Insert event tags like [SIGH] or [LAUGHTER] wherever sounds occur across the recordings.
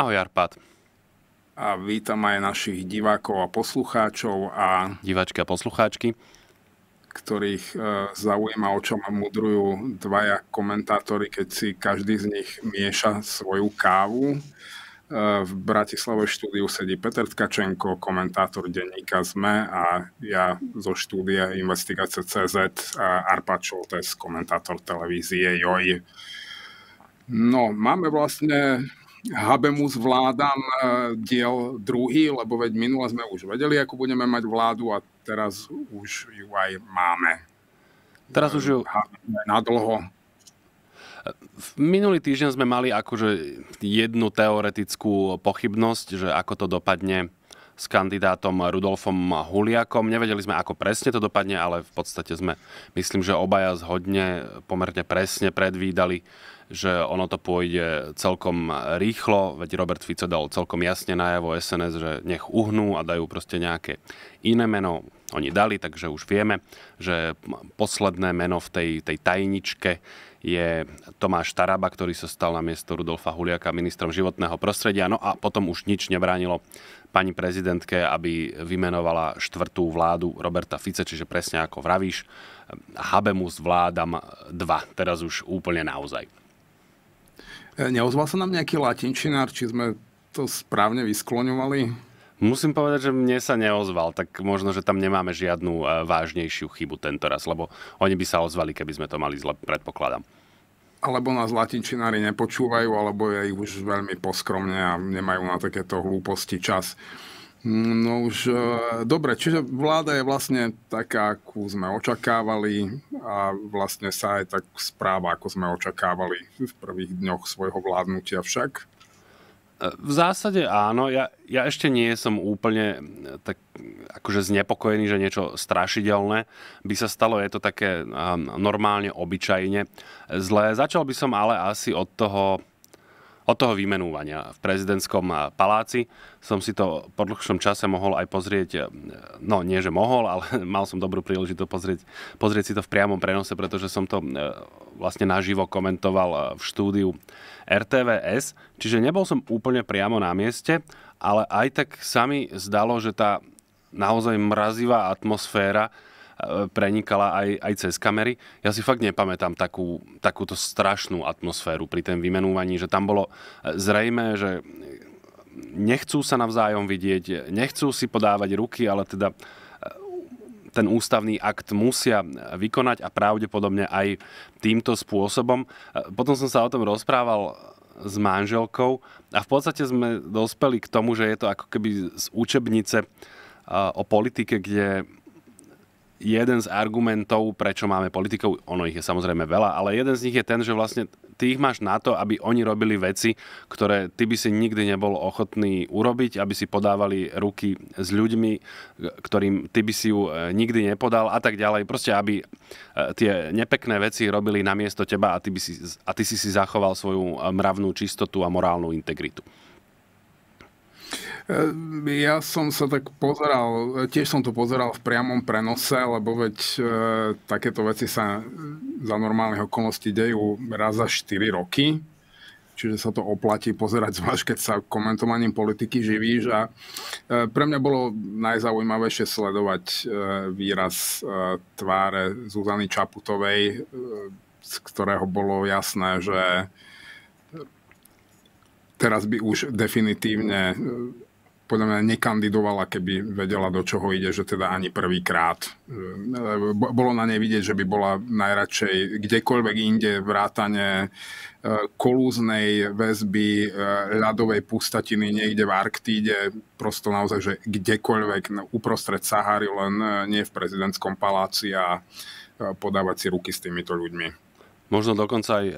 Ahoj Arpad. A vítam aj našich divákov a poslucháčov a... Diváčky a poslucháčky ktorých e, zaujíma, o čom mudrujú dvaja komentátori, keď si každý z nich mieša svoju kávu. E, v Bratislave štúdiu sedí Peter Tkačenko, komentátor denníka ZME a ja zo štúdia Investigace CZ a Arpad Šoltes, komentátor televízie JOJ. No, máme vlastne Habemus vládam e, diel druhý, lebo veď minule sme už vedeli, ako budeme mať vládu a teraz už ju aj máme. Teraz už ju... E, Na dlho. Minulý týždeň sme mali akože jednu teoretickú pochybnosť, že ako to dopadne s kandidátom Rudolfom Huliakom. Nevedeli sme, ako presne to dopadne, ale v podstate sme, myslím, že obaja zhodne pomerne presne predvídali, že ono to pôjde celkom rýchlo, veď Robert Fico dal celkom jasne najavo SNS, že nech uhnú a dajú proste nejaké iné meno. Oni dali, takže už vieme, že posledné meno v tej, tej tajničke je Tomáš Taraba, ktorý sa stal na miesto Rudolfa Huliaka ministrom životného prostredia. No a potom už nič nebránilo pani prezidentke, aby vymenovala štvrtú vládu Roberta Fice, čiže presne ako vravíš, Habemus vládam 2, teraz už úplne naozaj. E, neozval sa nám nejaký latinčinár, či sme to správne vyskloňovali? Musím povedať, že mne sa neozval, tak možno, že tam nemáme žiadnu e, vážnejšiu chybu tento raz, lebo oni by sa ozvali, keby sme to mali zle, predpokladám. Alebo nás latinčinári nepočúvajú, alebo je ich už veľmi poskromne a nemajú na takéto hlúposti čas. Mm, no už, e, dobre, čiže vláda je vlastne taká, akú sme očakávali a vlastne sa aj tak správa, ako sme očakávali v prvých dňoch svojho vládnutia však. E, v zásade áno, ja, ja ešte nie som úplne e, tak akože znepokojený, že niečo strašidelné by sa stalo, je to také normálne, obyčajne zlé. Začal by som ale asi od toho od toho vymenúvania v prezidentskom eh, paláci som si to po dlhšom čase mohol aj pozrieť, eh, no nie že mohol, ale [LAUGHS] mal som dobrú príležitosť pozrieť, pozrieť si to v priamom prenose, pretože som to eh, vlastne naživo komentoval v štúdiu RTVS, čiže nebol som úplne priamo na mieste, ale aj tak sa mi zdalo, že tá naozaj mrazivá atmosféra E, prenikala aj, aj cez kamery. Ja si fakt nepamätám takú, takúto strašnú atmosféru pri tom vymenúvaní, že tam bolo e, zrejme, že nechcú sa navzájom vidieť, nechcú si podávať ruky, ale teda e, ten ústavný akt musia vykonať a pravdepodobne aj týmto spôsobom. Potom som sa o tom rozprával s manželkou a v podstate sme dospeli k tomu, že je to ako keby z učebnice o politike, kde jeden z argumentov, prečo máme politikov, ono ich je samozrejme veľa, ale jeden z nich je ten, že vlastne ty ich máš na to, aby oni robili veci, ktoré ty by si nikdy nebol ochotný urobiť, aby si podávali ruky s ľuďmi, ktorým ty by si ju e, nikdy nepodal a tak ďalej. Proste, aby e, tie nepekné veci robili namiesto teba a ty, by si, a ty si si zachoval svoju e, mravnú čistotu a morálnu integritu. E, ja som sa tak pozeral, e, tiež som to pozeral v priamom prenose, lebo veď e, takéto veci sa e, za normálnych okolností dejú raz za 4 roky, čiže sa to oplatí pozerať, zvlášť keď sa komentovaním politiky živíš. A e, pre mňa bolo najzaujímavejšie sledovať e, výraz e, tváre Zuzany Čaputovej, e, z ktorého bolo jasné, že teraz by už definitívne e, podľa mňa nekandidovala, keby vedela, do čoho ide, že teda ani prvýkrát. Bolo na nej vidieť, že by bola najradšej kdekoľvek inde vrátane e, kolúznej väzby e, ľadovej pustatiny niekde v Arktíde, prosto naozaj, že kdekoľvek no, uprostred Sahary, len e, nie v prezidentskom paláci a podávať si ruky s týmito ľuďmi možno dokonca aj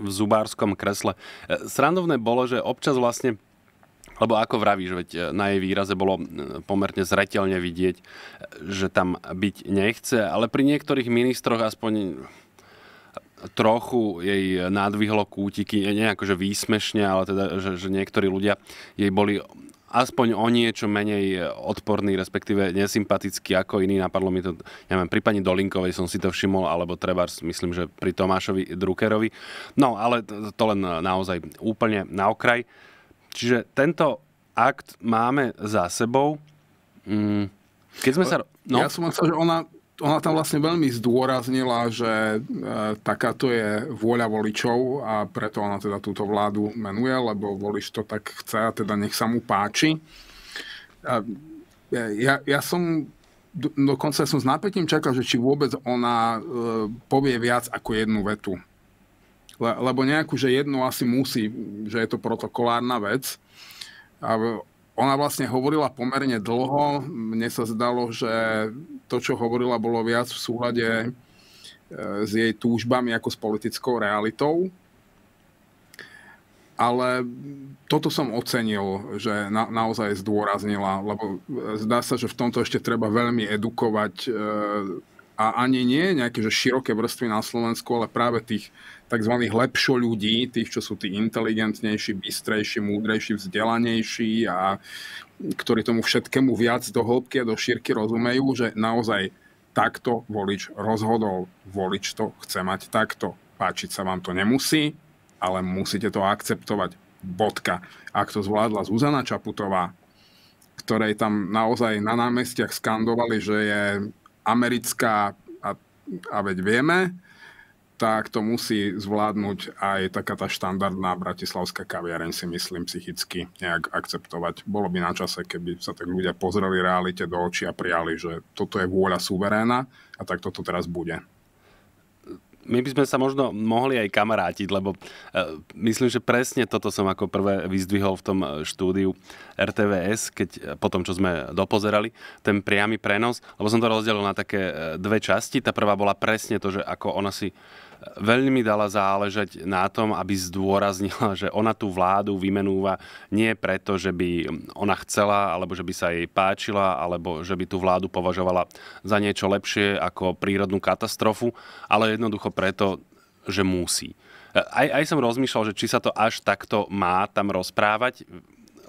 v zubárskom kresle. Srandovné bolo, že občas vlastne lebo ako vravíš, veď eh, na jej výraze bolo eh, pomerne zretelne vidieť, eh, že tam byť nechce, ale pri niektorých ministroch aspoň trochu jej nadvihlo kútiky, nie akože výsmešne, ale teda, že, že niektorí ľudia jej boli aspoň o niečo menej odporný, respektíve nesympatický ako iný. Napadlo mi to, mám, pri pani Dolinkovej som si to všimol, alebo treba, myslím, že pri Tomášovi Druckerovi. No, ale to len naozaj úplne na okraj. Čiže tento akt máme za sebou. Mm, keď sme sa... No? Ja som chcel, že ona, ona tam vlastne veľmi zdôraznila, že e, takáto je vôľa voličov a preto ona teda túto vládu menuje, lebo volič to tak chce a teda nech sa mu páči. E, ja, ja som dokonca som s napätím čakal, že či vôbec ona e, povie viac ako jednu vetu Le, lebo nejakú, že jednu asi musí, že je to protokolárna vec. A ona vlastne hovorila pomerne dlho. Mne sa zdalo, že to, čo hovorila, bolo viac v súhľade e, s jej túžbami ako s politickou realitou. Ale toto som ocenil, že na, naozaj zdôraznila, lebo e, zdá sa, že v tomto ešte treba veľmi edukovať e, a ani nie nejaké že široké vrstvy na Slovensku, ale práve tých tzv. lepšo ľudí, tých, čo sú tí inteligentnejší, bystrejší, múdrejší, vzdelanejší a ktorí tomu všetkému viac do hĺbky a do šírky rozumejú, že naozaj takto volič rozhodol. Volič to chce mať takto. Páčiť sa vám to nemusí, ale musíte to akceptovať. Bodka. Ak to zvládla Zuzana Čaputová, ktorej tam naozaj na námestiach skandovali, že je americká a, a veď vieme, tak to musí zvládnuť aj taká tá štandardná bratislavská kaviareň, si myslím, psychicky nejak akceptovať. Bolo by na čase, keby sa tak ľudia pozreli realite do očí a prijali, že toto je vôľa suveréna a tak toto teraz bude my by sme sa možno mohli aj kamarátiť, lebo e, myslím, že presne toto som ako prvé vyzdvihol v tom e, štúdiu RTVS, keď e, po tom, čo sme dopozerali, ten priamy prenos, lebo som to rozdelil na také dve časti. Tá prvá bola presne to, že ako ona si veľmi dala záležať na tom, aby zdôraznila, že ona tú vládu vymenúva nie preto, že by ona chcela, alebo že by sa jej páčila, alebo že by tú vládu považovala za niečo lepšie ako prírodnú katastrofu, ale jednoducho preto, že musí. E, aj, aj som rozmýšľal, že či sa to až takto má tam rozprávať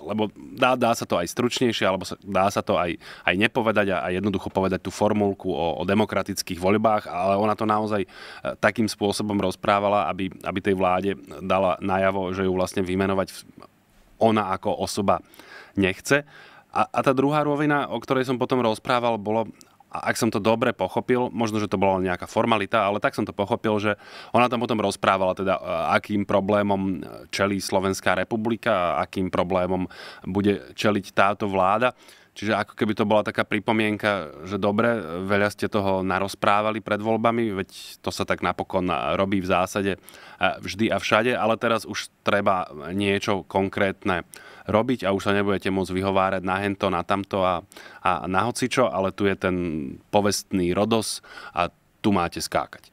lebo dá, dá sa to aj stručnejšie, alebo sa, dá sa to aj, aj nepovedať a, a jednoducho povedať tú formulku o, o demokratických voľbách, ale ona to naozaj e, takým spôsobom rozprávala, aby, aby tej vláde dala najavo, že ju vlastne vymenovať ona ako osoba nechce. A, a tá druhá rovina, o ktorej som potom rozprával, bolo, a ak som to dobre pochopil, možno, že to bola nejaká formalita, ale tak som to pochopil, že ona tam potom rozprávala, teda e, akým problémom e, čelí Slovenská republika, akým problémom bude čeliť táto vláda. Čiže ako keby to bola taká pripomienka, že dobre, veľa ste toho narozprávali pred voľbami, veď to sa tak napokon robí v zásade e, vždy a všade, ale teraz už treba niečo konkrétne robiť a už sa nebudete môcť vyhovárať na hento, na tamto a, a na hocičo, ale tu je ten povestný Rodos a tu máte skákať.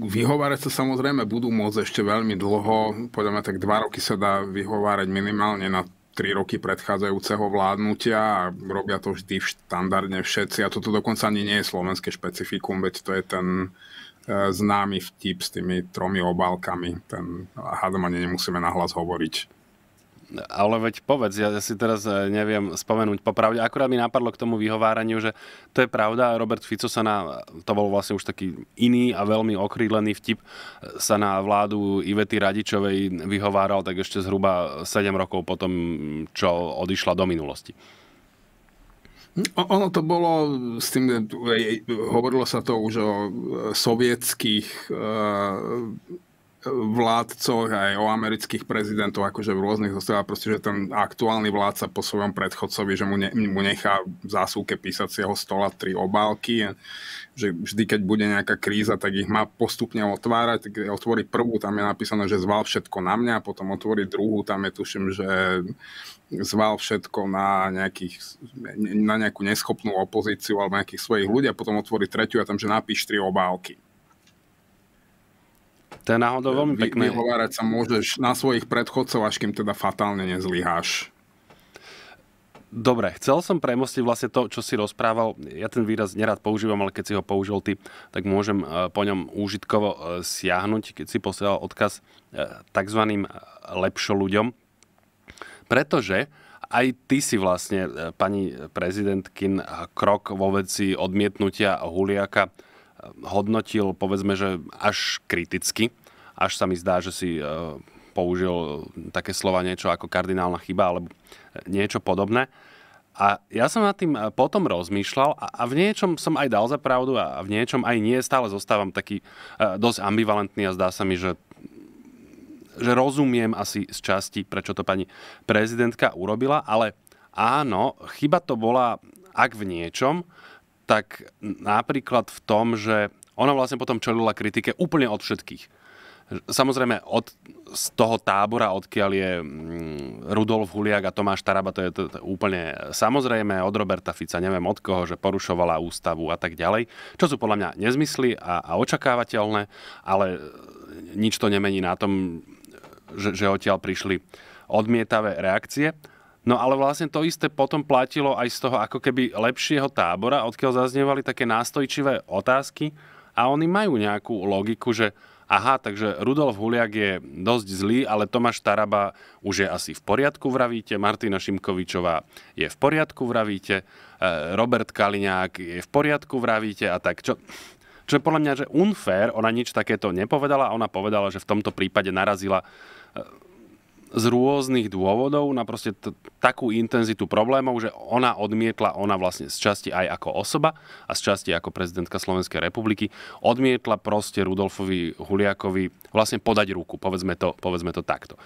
Vyhovárať sa samozrejme budú môcť ešte veľmi dlho. Podľa mňa tak dva roky sa dá vyhovárať minimálne na tri roky predchádzajúceho vládnutia a robia to vždy štandardne všetci a toto dokonca ani nie je slovenské špecifikum, veď to je ten e, známy vtip s tými tromi obálkami, ten hadom ani nemusíme nahlas hovoriť. Ale veď povedz, ja si teraz eh, neviem spomenúť popravde. Akurát mi napadlo k tomu vyhováraniu, že to je pravda, Robert Fico sa na, to bol vlastne už taký iný a veľmi okrídlený vtip, eh, sa na vládu Ivety Radičovej vyhováral tak ešte zhruba 7 rokov potom, čo odišla do minulosti. Hm? Ono to bolo, s tým eh, hovorilo sa to už o sovietských vládcoch, aj o amerických prezidentov, akože v rôznych zostáva proste, že ten aktuálny vládca po svojom predchodcovi, že mu, ne, mu nechá v zásuvke písacieho stola tri obálky, že vždy, keď bude nejaká kríza, tak ich má postupne otvárať, tak otvorí prvú, tam je napísané, že zval všetko na mňa, a potom otvorí druhú, tam je tuším, že zval všetko na, nejakých, na nejakú neschopnú opozíciu alebo nejakých svojich ľudí a potom otvorí tretiu a tam, že napíš tri obálky. To je náhodou veľmi pekné. Vyhovárať sa môžeš na svojich predchodcov, až kým teda fatálne nezlyháš. Dobre, chcel som premostiť vlastne to, čo si rozprával. Ja ten výraz nerád používam, ale keď si ho použil ty, tak môžem e, po ňom úžitkovo e, siahnuť, keď si posielal odkaz e, tzv. lepšo ľuďom. Pretože aj ty si vlastne, pani prezidentkin, krok vo veci odmietnutia Huliaka hodnotil povedzme, že až kriticky. Až sa mi zdá, že si e, použil také slova niečo ako kardinálna chyba alebo niečo podobné. A ja som nad tým e, potom rozmýšľal a, v niečom som aj dal za pravdu a v niečom aj nie. Stále zostávam taký e, dosť ambivalentný a zdá sa mi, že, že rozumiem asi z časti, prečo to pani prezidentka urobila, ale áno, chyba to bola ak v niečom, tak napríklad v tom, že ona vlastne potom čelila kritike úplne od všetkých. Samozrejme, od, z toho tábora, odkiaľ je mm, Rudolf Huliak a Tomáš Taraba, to je to, to, úplne samozrejme, od Roberta Fica, neviem od koho, že porušovala ústavu a tak ďalej, čo sú podľa mňa nezmysly a, a očakávateľné, ale nič to nemení na tom, že, že odtiaľ prišli odmietavé reakcie. No ale vlastne to isté potom platilo aj z toho ako keby lepšieho tábora, odkiaľ zaznievali také nástojčivé otázky a oni majú nejakú logiku, že aha, takže Rudolf Huliak je dosť zlý, ale Tomáš Taraba už je asi v poriadku, vravíte, Martina Šimkovičová je v poriadku, vravíte, e, Robert Kaliňák je v poriadku, vravíte a tak. Čo, čo je podľa mňa, že unfair, ona nič takéto nepovedala, ona povedala, že v tomto prípade narazila e, z rôznych dôvodov na proste t- takú intenzitu problémov, že ona odmietla, ona vlastne z časti aj ako osoba a z časti ako prezidentka Slovenskej republiky, odmietla proste Rudolfovi Huliakovi vlastne podať ruku, povedzme to, povedzme to takto.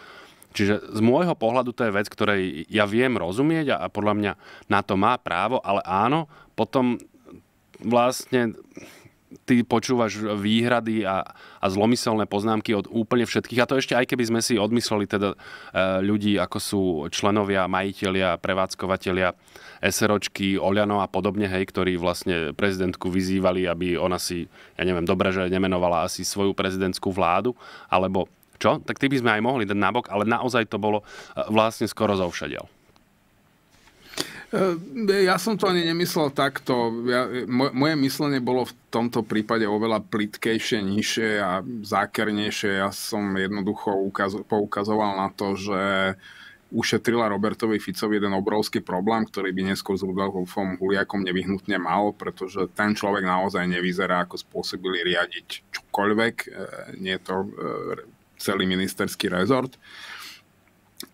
Čiže z môjho pohľadu to je vec, ktorej ja viem rozumieť a, a podľa mňa na to má právo, ale áno, potom vlastne ty počúvaš výhrady a, a zlomyselné poznámky od úplne všetkých. A to ešte aj keby sme si odmysleli teda e, ľudí, ako sú členovia, majitelia, prevádzkovateľia, SROčky, Oliano a podobne, hej, ktorí vlastne prezidentku vyzývali, aby ona si, ja neviem, dobre, že nemenovala asi svoju prezidentskú vládu, alebo čo? Tak ty by sme aj mohli dať nabok, ale naozaj to bolo e, vlastne skoro zovšadel. E, ja som to ani nemyslel takto. Ja, e, moje myslenie bolo v tomto prípade oveľa plitkejšie, nižšie a zákernejšie. Ja som jednoducho ukaz, poukazoval na to, že ušetrila Robertovi Ficovi jeden obrovský problém, ktorý by neskôr s Rudolfom Huliakom nevyhnutne mal, pretože ten človek naozaj nevyzerá ako spôsobili riadiť čokoľvek. E, nie je to celý ministerský rezort.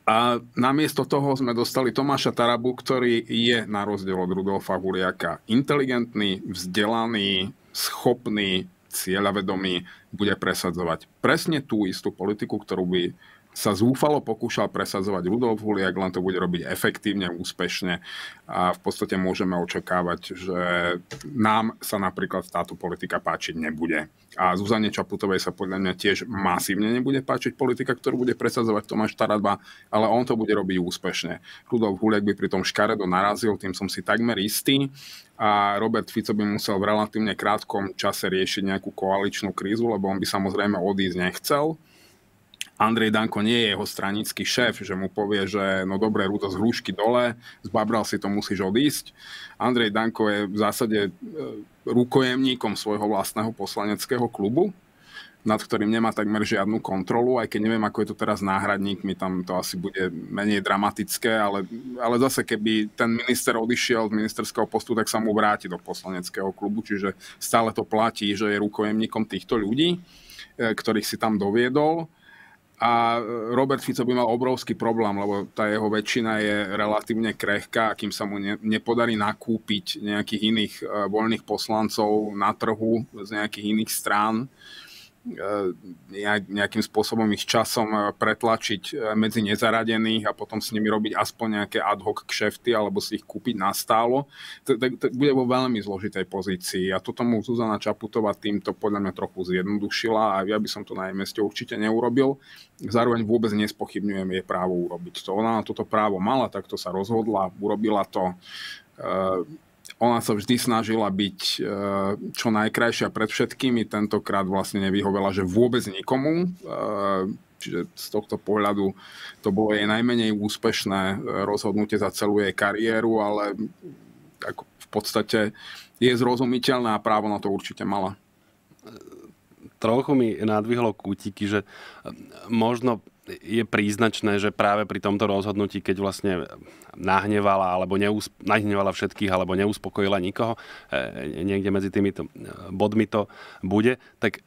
A namiesto toho sme dostali Tomáša Tarabu, ktorý je na rozdiel od Rudolfa Huliaka inteligentný, vzdelaný, schopný, cieľavedomý, bude presadzovať presne tú istú politiku, ktorú by sa zúfalo pokúšal presadzovať Rudolf Huliak, len to bude robiť efektívne, úspešne a v podstate môžeme očakávať, že nám sa napríklad táto politika páčiť nebude. A Zuzane Čaputovej sa podľa mňa tiež masívne nebude páčiť politika, ktorú bude presadzovať Tomáš Taradba, ale on to bude robiť úspešne. Rudolf Huliak by pri tom škaredo narazil, tým som si takmer istý a Robert Fico by musel v relatívne krátkom čase riešiť nejakú koaličnú krízu, lebo on by samozrejme odísť nechcel Andrej Danko nie je jeho stranický šéf, že mu povie, že no dobre, rúta z hrušky dole, zbabral si to, musíš odísť. Andrej Danko je v zásade e, rukojemníkom svojho vlastného poslaneckého klubu, nad ktorým nemá takmer žiadnu kontrolu, aj keď neviem, ako je to teraz náhradník. mi tam to asi bude menej dramatické, ale, ale zase keby ten minister odišiel z ministerského postu, tak sa mu vráti do poslaneckého klubu, čiže stále to platí, že je rukojemníkom týchto ľudí, e, ktorých si tam doviedol a Robert Fico by mal obrovský problém, lebo tá jeho väčšina je relatívne krehká, kým sa mu ne, nepodarí nakúpiť nejakých iných eh, voľných poslancov na trhu z nejakých iných strán, Eh, nejakým spôsobom ich časom eh, pretlačiť eh, medzi nezaradených a potom s nimi robiť aspoň nejaké ad hoc kšefty alebo si ich kúpiť na stálo, bude vo veľmi zložitej pozícii. A toto mu Zuzana Čaputová týmto podľa mňa trochu zjednodušila a ja by som to na jej meste určite neurobil. Zároveň vôbec nespochybňujem jej právo urobiť to. Ona toto právo mala, takto sa rozhodla, urobila to ona sa vždy snažila byť e, čo najkrajšia pred všetkými, tentokrát vlastne nevyhovela, že vôbec nikomu. E, čiže z tohto pohľadu to bolo jej najmenej úspešné e, rozhodnutie za celú jej kariéru, ale v podstate je zrozumiteľná a právo na to určite mala trochu mi nadvihlo kútiky, že možno je príznačné, že práve pri tomto rozhodnutí, keď vlastne nahnevala alebo neus- nahnevala všetkých alebo neuspokojila nikoho, e, niekde medzi tými e, bodmi to bude, tak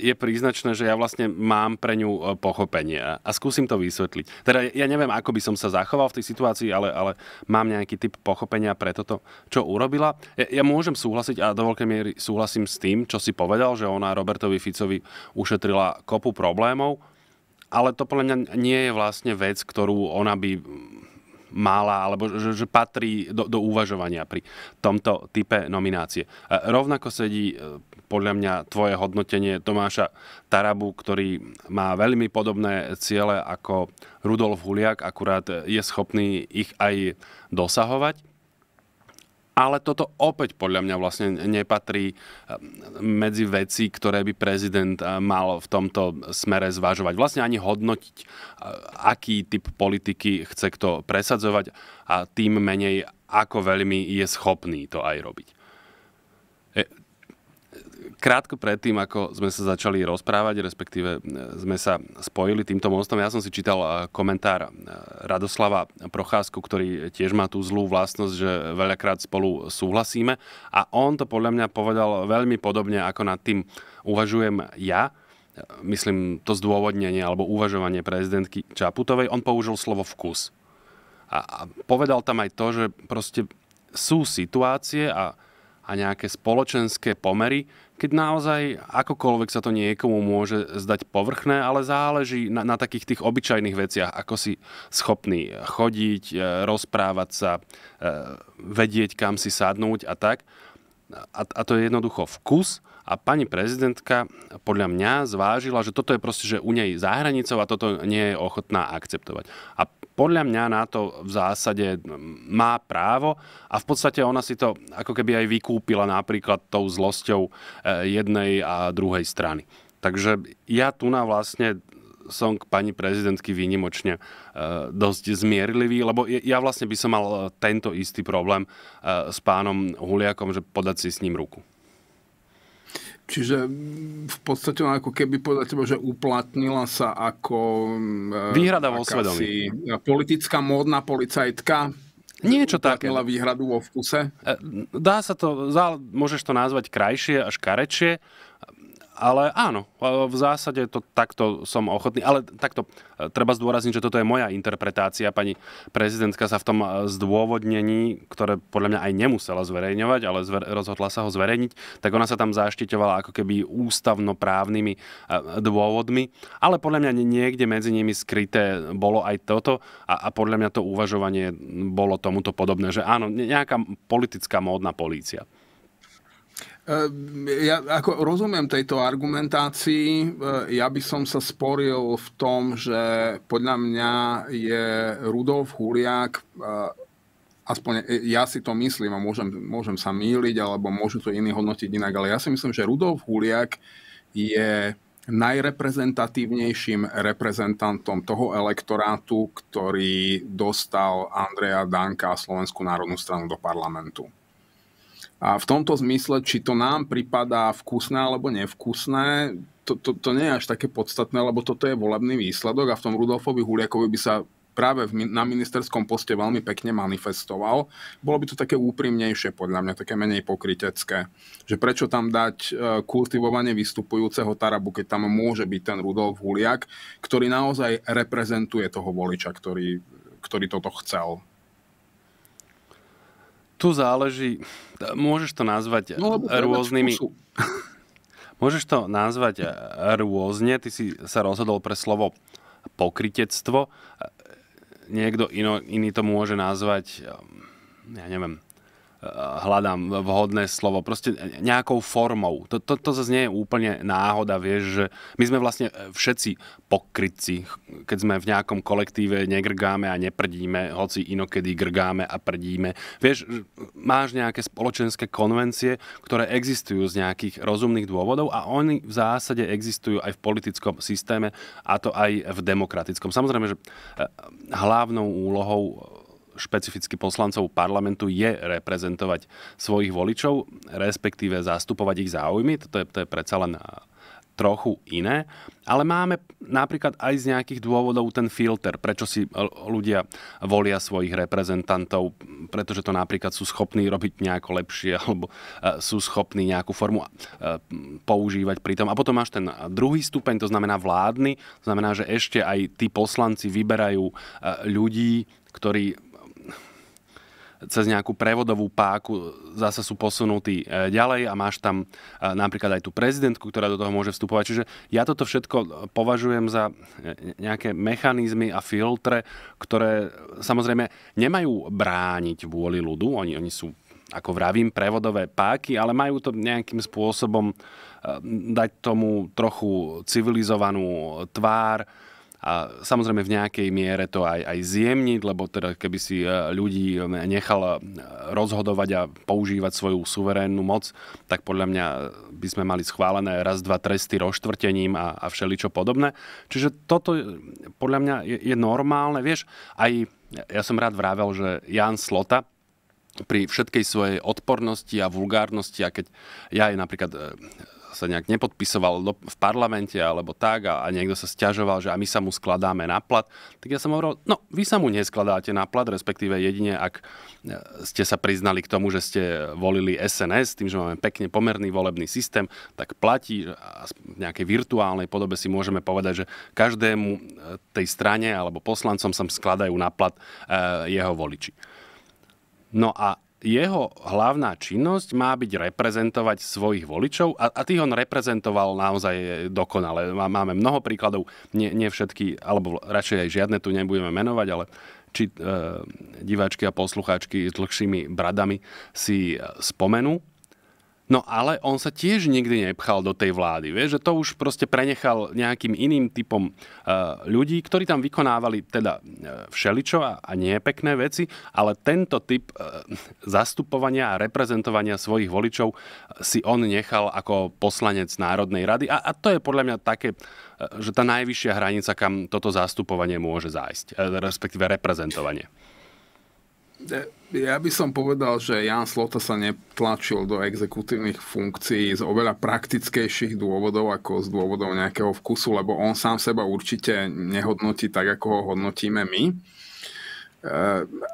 je príznačné, že ja vlastne mám pre ňu e, pochopenie a, a skúsim to vysvetliť. Teda ja neviem, ako by som sa zachoval v tej situácii, ale, ale mám nejaký typ pochopenia pre toto, čo urobila. Ja, ja môžem súhlasiť a do veľkej miery súhlasím s tým, čo si povedal, že ona Robertovi Ficovi ušetrila kopu problémov, ale to podľa mňa nie je vlastne vec, ktorú ona by mala, alebo že, že patrí do, do uvažovania pri tomto type nominácie. E, rovnako sedí e, podľa mňa tvoje hodnotenie Tomáša Tarabu, ktorý má veľmi podobné ciele ako Rudolf Huliak, akurát je schopný ich aj dosahovať. Ale toto opäť podľa mňa vlastne nepatrí eh, medzi veci, ktoré by prezident eh, mal v tomto smere zvažovať. Vlastne ani hodnotiť, eh, aký typ politiky chce kto presadzovať a tým menej, ako veľmi je schopný to aj robiť krátko predtým, ako sme sa začali rozprávať, respektíve e, sme sa spojili týmto mostom, ja som si čítal e, komentár e, Radoslava Procházku, ktorý tiež má tú zlú vlastnosť, že veľakrát spolu súhlasíme a on to podľa mňa povedal veľmi podobne, ako nad tým uvažujem ja myslím to zdôvodnenie alebo uvažovanie prezidentky Čaputovej, on použil slovo vkus. A, a povedal tam aj to, že proste sú situácie a, a nejaké spoločenské pomery, keď naozaj akokoľvek sa to niekomu môže zdať povrchné, ale záleží na, na takých tých obyčajných veciach, ako si schopný chodiť, e, rozprávať sa, e, vedieť, kam si sadnúť a tak. A, a to je jednoducho vkus a pani prezidentka podľa mňa zvážila, že toto je proste, že u nej za a toto nie je ochotná akceptovať. A podľa mňa na to v zásade má právo a v podstate ona si to ako keby aj vykúpila napríklad tou zlosťou e, jednej a druhej strany. Takže ja tu na vlastne som k pani prezidentky výnimočne e, dosť zmierlivý, lebo ja vlastne by som mal tento istý problém e, s pánom Huliakom, že podať si s ním ruku. Čiže mm, v podstate ona ako keby podľa teba, že uplatnila sa ako... Mm, Výhrada vo svedomí. Politická módna policajtka, Niečo také. výhradu vo vkuse? E, dá sa to, môžeš to nazvať krajšie až karečie. Ale áno, e, v zásade to takto som ochotný, ale takto e, treba zdôrazniť, že toto je moja interpretácia. Pani prezidentka sa v tom e, zdôvodnení, ktoré podľa mňa aj nemusela zverejňovať, ale zver, rozhodla sa ho zverejniť, tak ona sa tam zaštiťovala ako keby ústavnoprávnymi dôvodmi, ale podľa mňa niekde medzi nimi skryté bolo aj toto a, a podľa mňa to uvažovanie bolo tomuto podobné, že áno, nejaká politická módna polícia. Ehm, ja ako rozumiem tejto argumentácii, eh, ja by som sa sporil v tom, že podľa mňa je Rudolf Huliak, eh, aspoň ja si to myslím a môžem, môžem sa míliť, alebo môžu to iní hodnotiť inak, ale ja si myslím, že Rudolf Huliak je najreprezentatívnejším reprezentantom toho elektorátu, ktorý dostal Andreja Danka a Slovenskú národnú stranu do parlamentu. A v tomto zmysle, či to nám pripadá vkusné alebo nevkusné, to, to, to nie je až také podstatné, lebo toto je volebný výsledok a v tom Rudolfovi Huliakovi by sa práve v, na ministerskom poste veľmi pekne manifestoval. Bolo by to také úprimnejšie, podľa mňa, také menej pokrytecké. Že prečo tam dať e, kultivovanie vystupujúceho Tarabu, keď tam môže byť ten Rudolf Huliak, ktorý naozaj reprezentuje toho voliča, ktorý, ktorý toto chcel tu záleží, môžeš to nazvať no, rôznymi... [LAUGHS] Môžeš to nazvať e, rôzne, ty si sa rozhodol pre slovo pokritectvo, e, niekto ino, iný to môže nazvať, e, ja neviem, hľadám vhodné slovo, proste nejakou formou. To, to, to zase nie je úplne náhoda, vieš, že my sme vlastne e, všetci pokrytci, keď sme v nejakom kolektíve, negrgáme a neprdíme, hoci inokedy grgáme a prdíme. Vieš, e, máš nejaké spoločenské konvencie, ktoré existujú z nejakých rozumných dôvodov a oni v zásade existujú aj v politickom systéme a to aj v demokratickom. Samozrejme, že e, hlavnou úlohou špecificky poslancov parlamentu je reprezentovať svojich voličov, respektíve zastupovať ich záujmy. To je, to je predsa len trochu iné, ale máme napríklad aj z nejakých dôvodov ten filter, prečo si e, ľudia volia svojich reprezentantov, pretože to napríklad sú schopní robiť nejako lepšie [LAUGHS] alebo e, sú schopní nejakú formu e, používať pri tom. A potom máš ten druhý stupeň, to znamená vládny, to znamená, že ešte aj tí poslanci vyberajú ľudí, ktorí cez nejakú prevodovú páku zase sú posunutí e, ďalej a máš tam e, napríklad aj tú prezidentku, ktorá do toho môže vstupovať. Čiže ja toto všetko e, považujem za nejaké mechanizmy a filtre, ktoré samozrejme nemajú brániť vôli ľudu, oni, oni sú ako vravím, prevodové páky, ale majú to nejakým spôsobom dať tomu trochu civilizovanú tvár, a samozrejme v nejakej miere to aj, aj zjemniť, lebo teda keby si e, ľudí e, nechal e, rozhodovať a používať svoju suverénnu moc, tak podľa mňa by sme mali schválené raz, dva tresty roštvrtením a, a všeličo podobné. Čiže toto podľa mňa je, je normálne. Vieš, aj ja som rád vravel, že Jan Slota, pri všetkej svojej odpornosti a vulgárnosti, a keď ja aj napríklad sa nejak nepodpisoval do, v parlamente alebo tak a, a niekto sa stiažoval, že a my sa mu skladáme na plat, tak ja som hovoril, no vy sa mu neskladáte na plat, respektíve jedine ak e, ste sa priznali k tomu, že ste volili SNS, tým, že máme pekne pomerný volebný systém, tak platí a v nejakej virtuálnej podobe si môžeme povedať, že každému e, tej strane alebo poslancom sa skladajú na plat e, jeho voliči. No a jeho hlavná činnosť má byť reprezentovať svojich voličov a, a tých on reprezentoval naozaj dokonale. Máme mnoho príkladov, nie, nie všetky, alebo radšej aj žiadne tu nebudeme menovať, ale či e, diváčky a poslucháčky s dlhšími bradami si eh, spomenú. No ale on sa tiež nikdy nepchal do tej vlády, vieš, že to už proste prenechal nejakým iným typom e, ľudí, ktorí tam vykonávali teda e, všeličo a, a nie pekné veci, ale tento typ e, zastupovania a reprezentovania svojich voličov si on nechal ako poslanec Národnej rady a, a to je podľa mňa také, e, že tá najvyššia hranica, kam toto zastupovanie môže zájsť, e, respektíve reprezentovanie. Ja by som povedal, že Jan Slota sa netlačil do exekutívnych funkcií z oveľa praktickejších dôvodov ako z dôvodov nejakého vkusu, lebo on sám seba určite nehodnotí tak, ako ho hodnotíme my. E,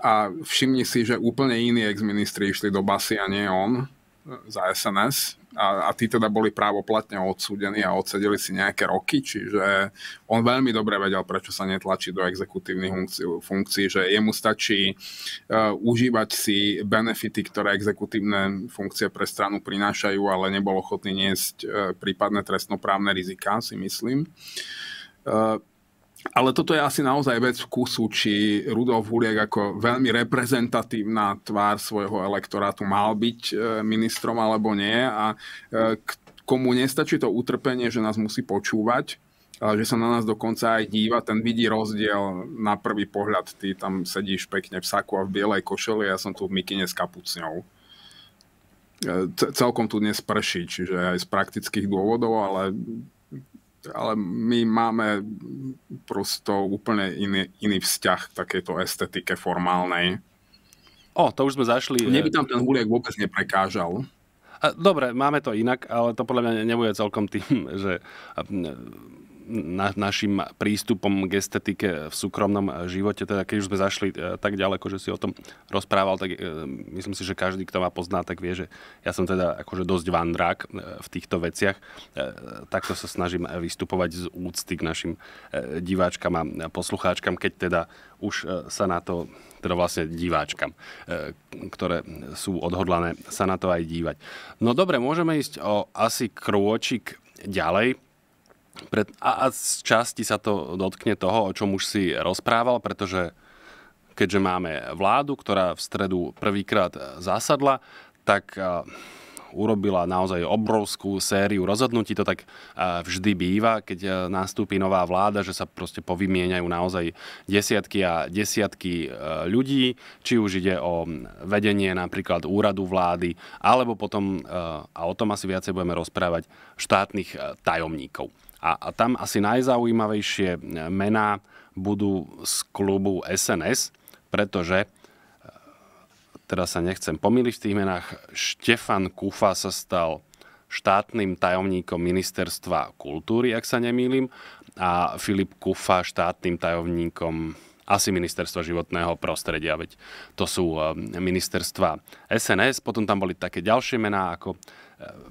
a všimni si, že úplne iní ex-ministri išli do basy a nie on e, za SNS a, a tí teda boli právoplatne odsúdení a odsedeli si nejaké roky, čiže on veľmi dobre vedel, prečo sa netlačí do exekutívnych funkcií, funkcií že jemu stačí uh, užívať si benefity, ktoré exekutívne funkcie pre stranu prinášajú, ale nebol ochotný niesť uh, prípadné trestnoprávne rizika, si myslím. Uh, ale toto je asi naozaj vec vkusu, či Rudolf Huliek ako veľmi reprezentatívna tvár svojho elektorátu mal byť e, ministrom alebo nie a e, komu nestačí to utrpenie, že nás musí počúvať, ale že sa na nás dokonca aj díva, ten vidí rozdiel na prvý pohľad. Ty tam sedíš pekne v saku a v bielej košeli, ja som tu v mikine s kapucňou. E, celkom tu dnes prší, čiže aj z praktických dôvodov, ale ale my máme prosto úplne iný, iný vzťah k takejto estetike formálnej. O, to už sme zašli. Mne by eh, tam ten huliek vôbec neprekážal. Eh, dobre, máme to inak, ale to podľa mňa nebude celkom tým, [LAUGHS] že eh, na, našim prístupom k estetike v súkromnom živote. Teda keď už sme zašli e, tak ďaleko, že si o tom rozprával, tak e, myslím si, že každý, kto ma pozná, tak vie, že ja som teda akože dosť vandrák e, v týchto veciach. Takto sa snažím vystupovať z úcty k našim diváčkam a poslucháčkam, keď teda už sa na to, teda vlastne diváčkam, ktoré sú odhodlané sa na to aj dívať. No dobre, môžeme ísť o asi krôčik ďalej. Pred, a, a z časti sa to dotkne toho, o čom už si rozprával, pretože keďže máme vládu, ktorá v stredu prvýkrát e, zasadla, tak e, urobila naozaj obrovskú sériu rozhodnutí. To tak e, vždy býva, keď nastúpi nová vláda, že sa proste povymieňajú naozaj desiatky a desiatky ľudí, či už ide o vedenie napríklad úradu vlády, alebo potom, a o tom asi viacej budeme rozprávať, štátnych tajomníkov. A, a tam asi najzaujímavejšie e, mená budú z klubu SNS, pretože e, teraz sa nechcem pomýliť v tých menách, Štefan Kufa sa stal štátnym tajomníkom ministerstva kultúry, ak sa nemýlim, a Filip Kufa štátnym tajomníkom asi ministerstva životného prostredia, veď to sú e, ministerstva SNS, potom tam boli také ďalšie mená ako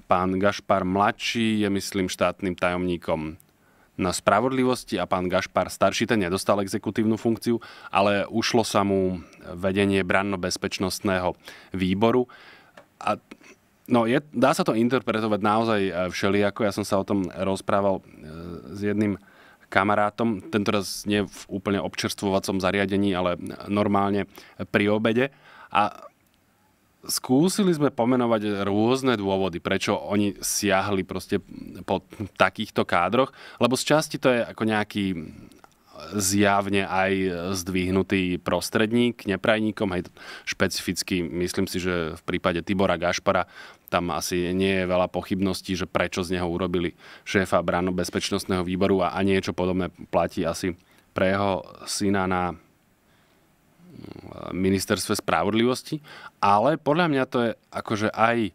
Pán Gašpar mladší je, myslím, štátnym tajomníkom na spravodlivosti a pán Gašpar starší ten nedostal exekutívnu funkciu, ale ušlo sa mu vedenie branno-bezpečnostného výboru. A No, je, dá sa to interpretovať naozaj e, všelijako. Ja som sa o tom rozprával e, s jedným kamarátom, tento raz nie v úplne občerstvovacom zariadení, ale normálne pri obede. A skúsili sme pomenovať rôzne dôvody, prečo oni siahli proste po takýchto kádroch, lebo z časti to je ako nejaký zjavne aj zdvihnutý prostredník neprajníkom, aj špecificky myslím si, že v prípade Tibora Gašpara tam asi nie je veľa pochybností, že prečo z neho urobili šéfa bezpečnostného výboru a, a niečo podobné platí asi pre jeho syna na ministerstve spravodlivosti, ale podľa mňa to je akože aj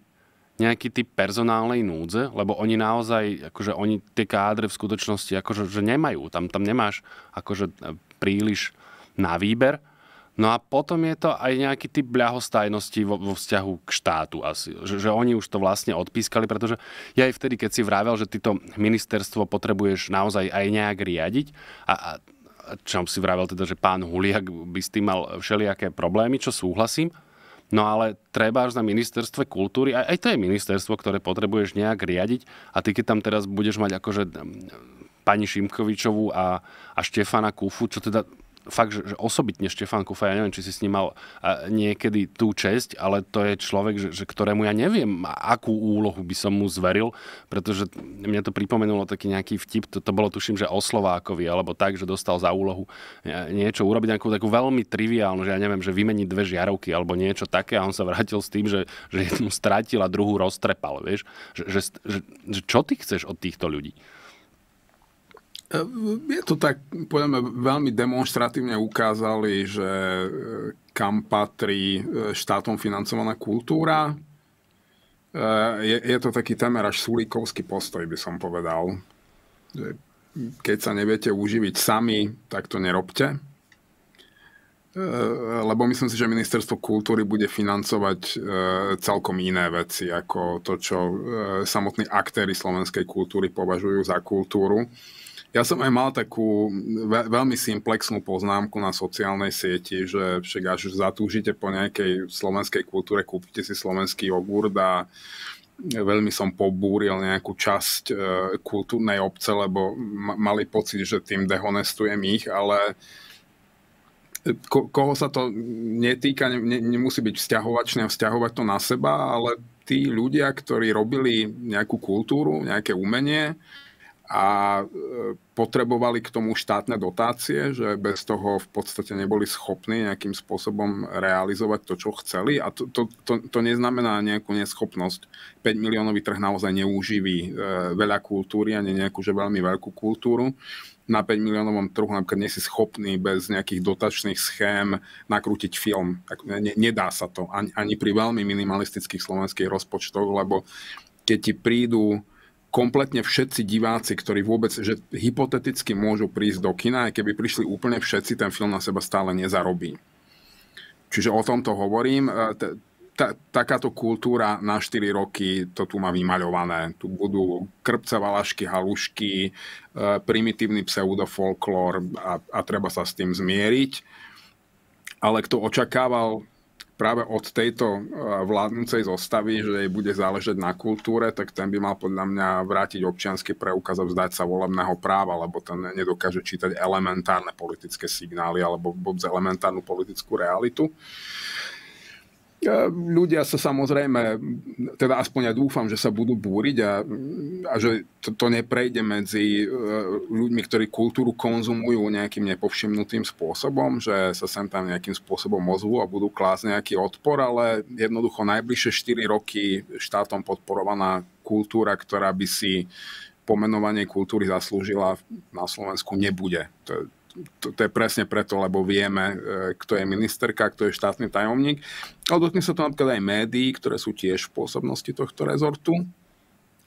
nejaký typ personálnej núdze, lebo oni naozaj, akože oni tie kádre v skutočnosti akože že nemajú. Tam, tam nemáš akože e, príliš na výber. No a potom je to aj nejaký typ ľahostajnosti vo, vo vzťahu k štátu asi. Že, že oni už to vlastne odpískali, pretože ja aj vtedy, keď si vravel, že ty to ministerstvo potrebuješ naozaj aj nejak riadiť a, a čom si vravel teda, že pán Huliak by s tým mal všelijaké problémy, čo súhlasím. No ale treba až na ministerstve kultúry, aj, aj to je ministerstvo, ktoré potrebuješ nejak riadiť a ty keď tam teraz budeš mať akože mm, pani Šimkovičovú a, a Štefana Kufu, čo teda fakt, že, že osobitne Štefán Kufa, ja neviem, či si s ním mal niekedy tú česť, ale to je človek, že, že ktorému ja neviem, akú úlohu by som mu zveril, pretože mne to pripomenulo taký nejaký vtip, to, to bolo tuším, že o Slovákovi, alebo tak, že dostal za úlohu e, niečo urobiť, nejakú takú veľmi triviálnu, že ja neviem, že vymeniť dve žiarovky alebo niečo také a on sa vrátil s tým, že, že jednu stratil a druhú roztrepal, vieš, že, že, že, že čo ty chceš od týchto ľudí? Ehm, je to tak, povedame, veľmi demonstratívne ukázali, že e, kam patrí e, štátom financovaná kultúra. E, je, je to taký temer až súlikovský postoj, by som povedal. Keď sa neviete uživiť sami, tak to nerobte. Lebo myslím si, že ministerstvo kultúry bude financovať celkom iné veci, ako to, čo samotní aktéry slovenskej kultúry považujú za kultúru. Ja som aj mal takú veľmi simplexnú poznámku na sociálnej sieti, že však až zatúžite po nejakej slovenskej kultúre, kúpite si slovenský jogurt a veľmi som pobúril nejakú časť e, kultúrnej obce, lebo mali pocit, že tým dehonestujem ich, ale ko- koho sa to netýka, ne- nemusí byť vzťahovačné a vzťahovať to na seba, ale tí ľudia, ktorí robili nejakú kultúru, nejaké umenie, a e, potrebovali k tomu štátne dotácie, že bez toho v podstate neboli schopní nejakým spôsobom realizovať to, čo chceli. A to, to, to, to neznamená nejakú neschopnosť. 5 miliónový trh naozaj neúživí e, veľa kultúry, ani nejakú že veľmi veľkú kultúru. Na 5 miliónovom trhu napríklad nie si schopný bez nejakých dotačných schém nakrútiť film. Ne, nedá sa to ani, ani pri veľmi minimalistických slovenských rozpočtoch, lebo keď ti prídu kompletne všetci diváci, ktorí vôbec, že hypoteticky môžu prísť do kina, aj keby prišli úplne všetci, ten film na seba stále nezarobí. Čiže o tomto hovorím. E, takáto kultúra na 4 roky, to tu má vymaľované. Tu budú krpce, valašky, halušky, e, primitívny pseudofolklór a, a treba sa s tým zmieriť. Ale kto očakával práve od tejto e, vládnúcej zostavy, že jej bude záležať na kultúre, tak ten by mal podľa mňa vrátiť občianský preukaz a vzdať sa volebného práva, lebo ten nedokáže čítať elementárne politické signály alebo vôbec elementárnu politickú realitu. E, ľudia sa samozrejme, teda aspoň ja dúfam, že sa budú búriť a, a že to, to neprejde medzi e, ľuďmi, ktorí kultúru konzumujú nejakým nepovšimnutým spôsobom, že sa sem tam nejakým spôsobom ozvú a budú klásť nejaký odpor, ale jednoducho najbližšie 4 roky štátom podporovaná kultúra, ktorá by si pomenovanie kultúry zaslúžila, na Slovensku nebude. To je to, to je presne preto, lebo vieme, e, kto je ministerka, kto je štátny tajomník. Ale dotkne sa to napríklad aj médií, ktoré sú tiež v pôsobnosti tohto rezortu.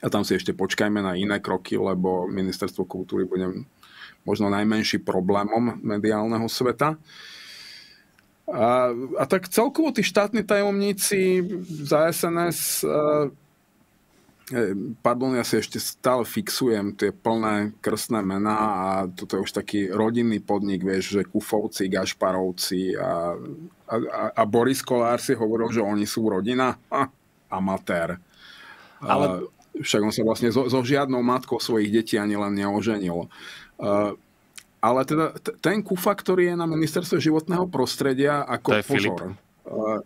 A tam si ešte počkajme na iné kroky, lebo ministerstvo kultúry bude možno najmenší problémom mediálneho sveta. A, a tak celkovo tí štátni tajomníci za SNS Uh, E, pardon, ja si ešte stále fixujem tie plné krstné mená a toto je už taký rodinný podnik, vieš, že Kufovci, Gašparovci a, a, a Boris Kolár si hovoril, že oni sú rodina. Ha, amatér. E, ale... Však on sa vlastne so, so žiadnou matkou svojich detí ani len neoženil. E, ale teda ten kufa, ktorý je na ministerstve životného prostredia ako to je pozor. Filip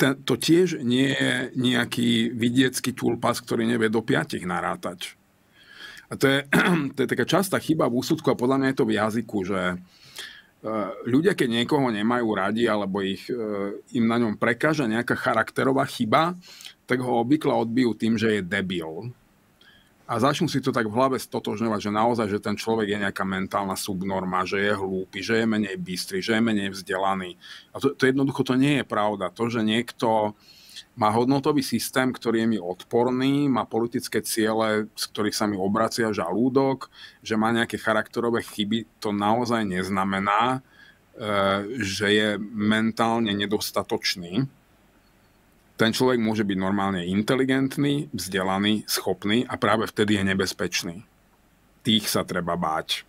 to tiež nie je nejaký vidiecký tulpas, ktorý nevie do piatich narátať. A to je, [CLEARS THROAT] to je taká častá chyba v úsudku a podľa mňa je to v jazyku, že e, ľudia, keď niekoho nemajú radi alebo ich, e, im na ňom prekáža nejaká charakterová chyba, tak ho obvykle odbijú tým, že je debil a začnú si to tak v hlave stotožňovať, že naozaj, že ten človek je nejaká mentálna subnorma, že je hlúpy, že je menej bystrý, že je menej vzdelaný. A to, to jednoducho to nie je pravda. To, že niekto má hodnotový systém, ktorý je mi odporný, má politické ciele, z ktorých sa mi obracia žalúdok, že má nejaké charakterové chyby, to naozaj neznamená, eh, že je mentálne nedostatočný ten človek môže byť normálne inteligentný, vzdelaný, schopný a práve vtedy je nebezpečný. Tých sa treba báť.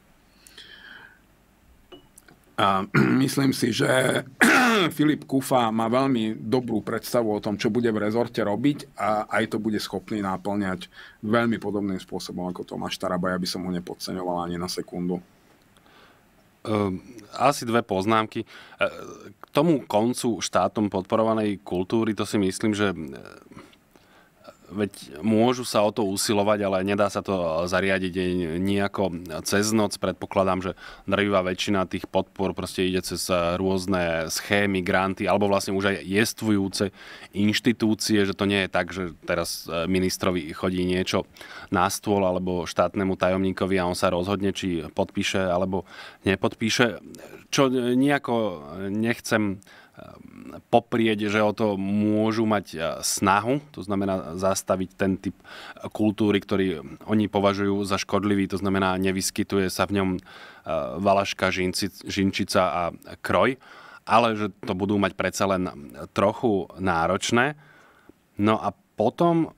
A [CLEARS THROAT] myslím si, že [CLEARS THROAT] Filip Kufa má veľmi dobrú predstavu o tom, čo bude v rezorte robiť a aj to bude schopný náplňať veľmi podobným spôsobom ako Tomáš Taraba. Ja by som ho nepodceňoval ani na sekundu. Ehm, asi dve poznámky. K e, tomu koncu štátom podporovanej kultúry, to si myslím, že veď môžu sa o to usilovať, ale nedá sa to e, zariadiť nejako cez noc. Predpokladám, že drvivá väčšina tých podpor proste ide cez e, rôzne schémy, granty alebo vlastne už aj jestvujúce inštitúcie, že to nie je tak, že teraz e, ministrovi chodí niečo na stôl alebo štátnemu tajomníkovi a on sa rozhodne, či podpíše alebo nepodpíše. Čo nejako nechcem poprieť, že o to môžu mať e, snahu, to znamená zastaviť ten typ e, kultúry, ktorý oni považujú za škodlivý, to znamená nevyskytuje sa v ňom e, valaška, žinčica a kroj, ale že to budú mať predsa len trochu náročné. No a potom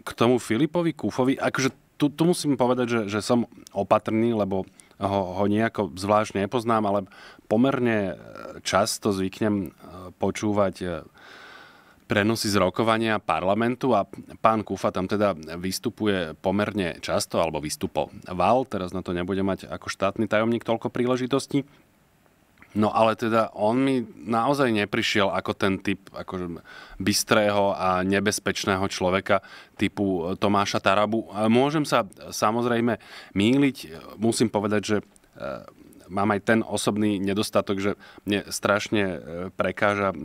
k tomu Filipovi Kufovi, akože tu, tu musím povedať, že, že som opatrný, lebo ho, ho nejako zvlášť nepoznám, ale pomerne e, často zvyknem e, počúvať e, prenosy z rokovania parlamentu a pán Kufa tam teda vystupuje pomerne často, alebo vystupoval, teraz na to nebude mať ako štátny tajomník toľko príležitostí. No ale teda on mi naozaj neprišiel ako ten typ akože bystrého a nebezpečného človeka typu e, Tomáša Tarabu. Môžem sa samozrejme míliť, musím povedať, že e, mám aj ten osobný nedostatok, že mne strašne e, prekáža e,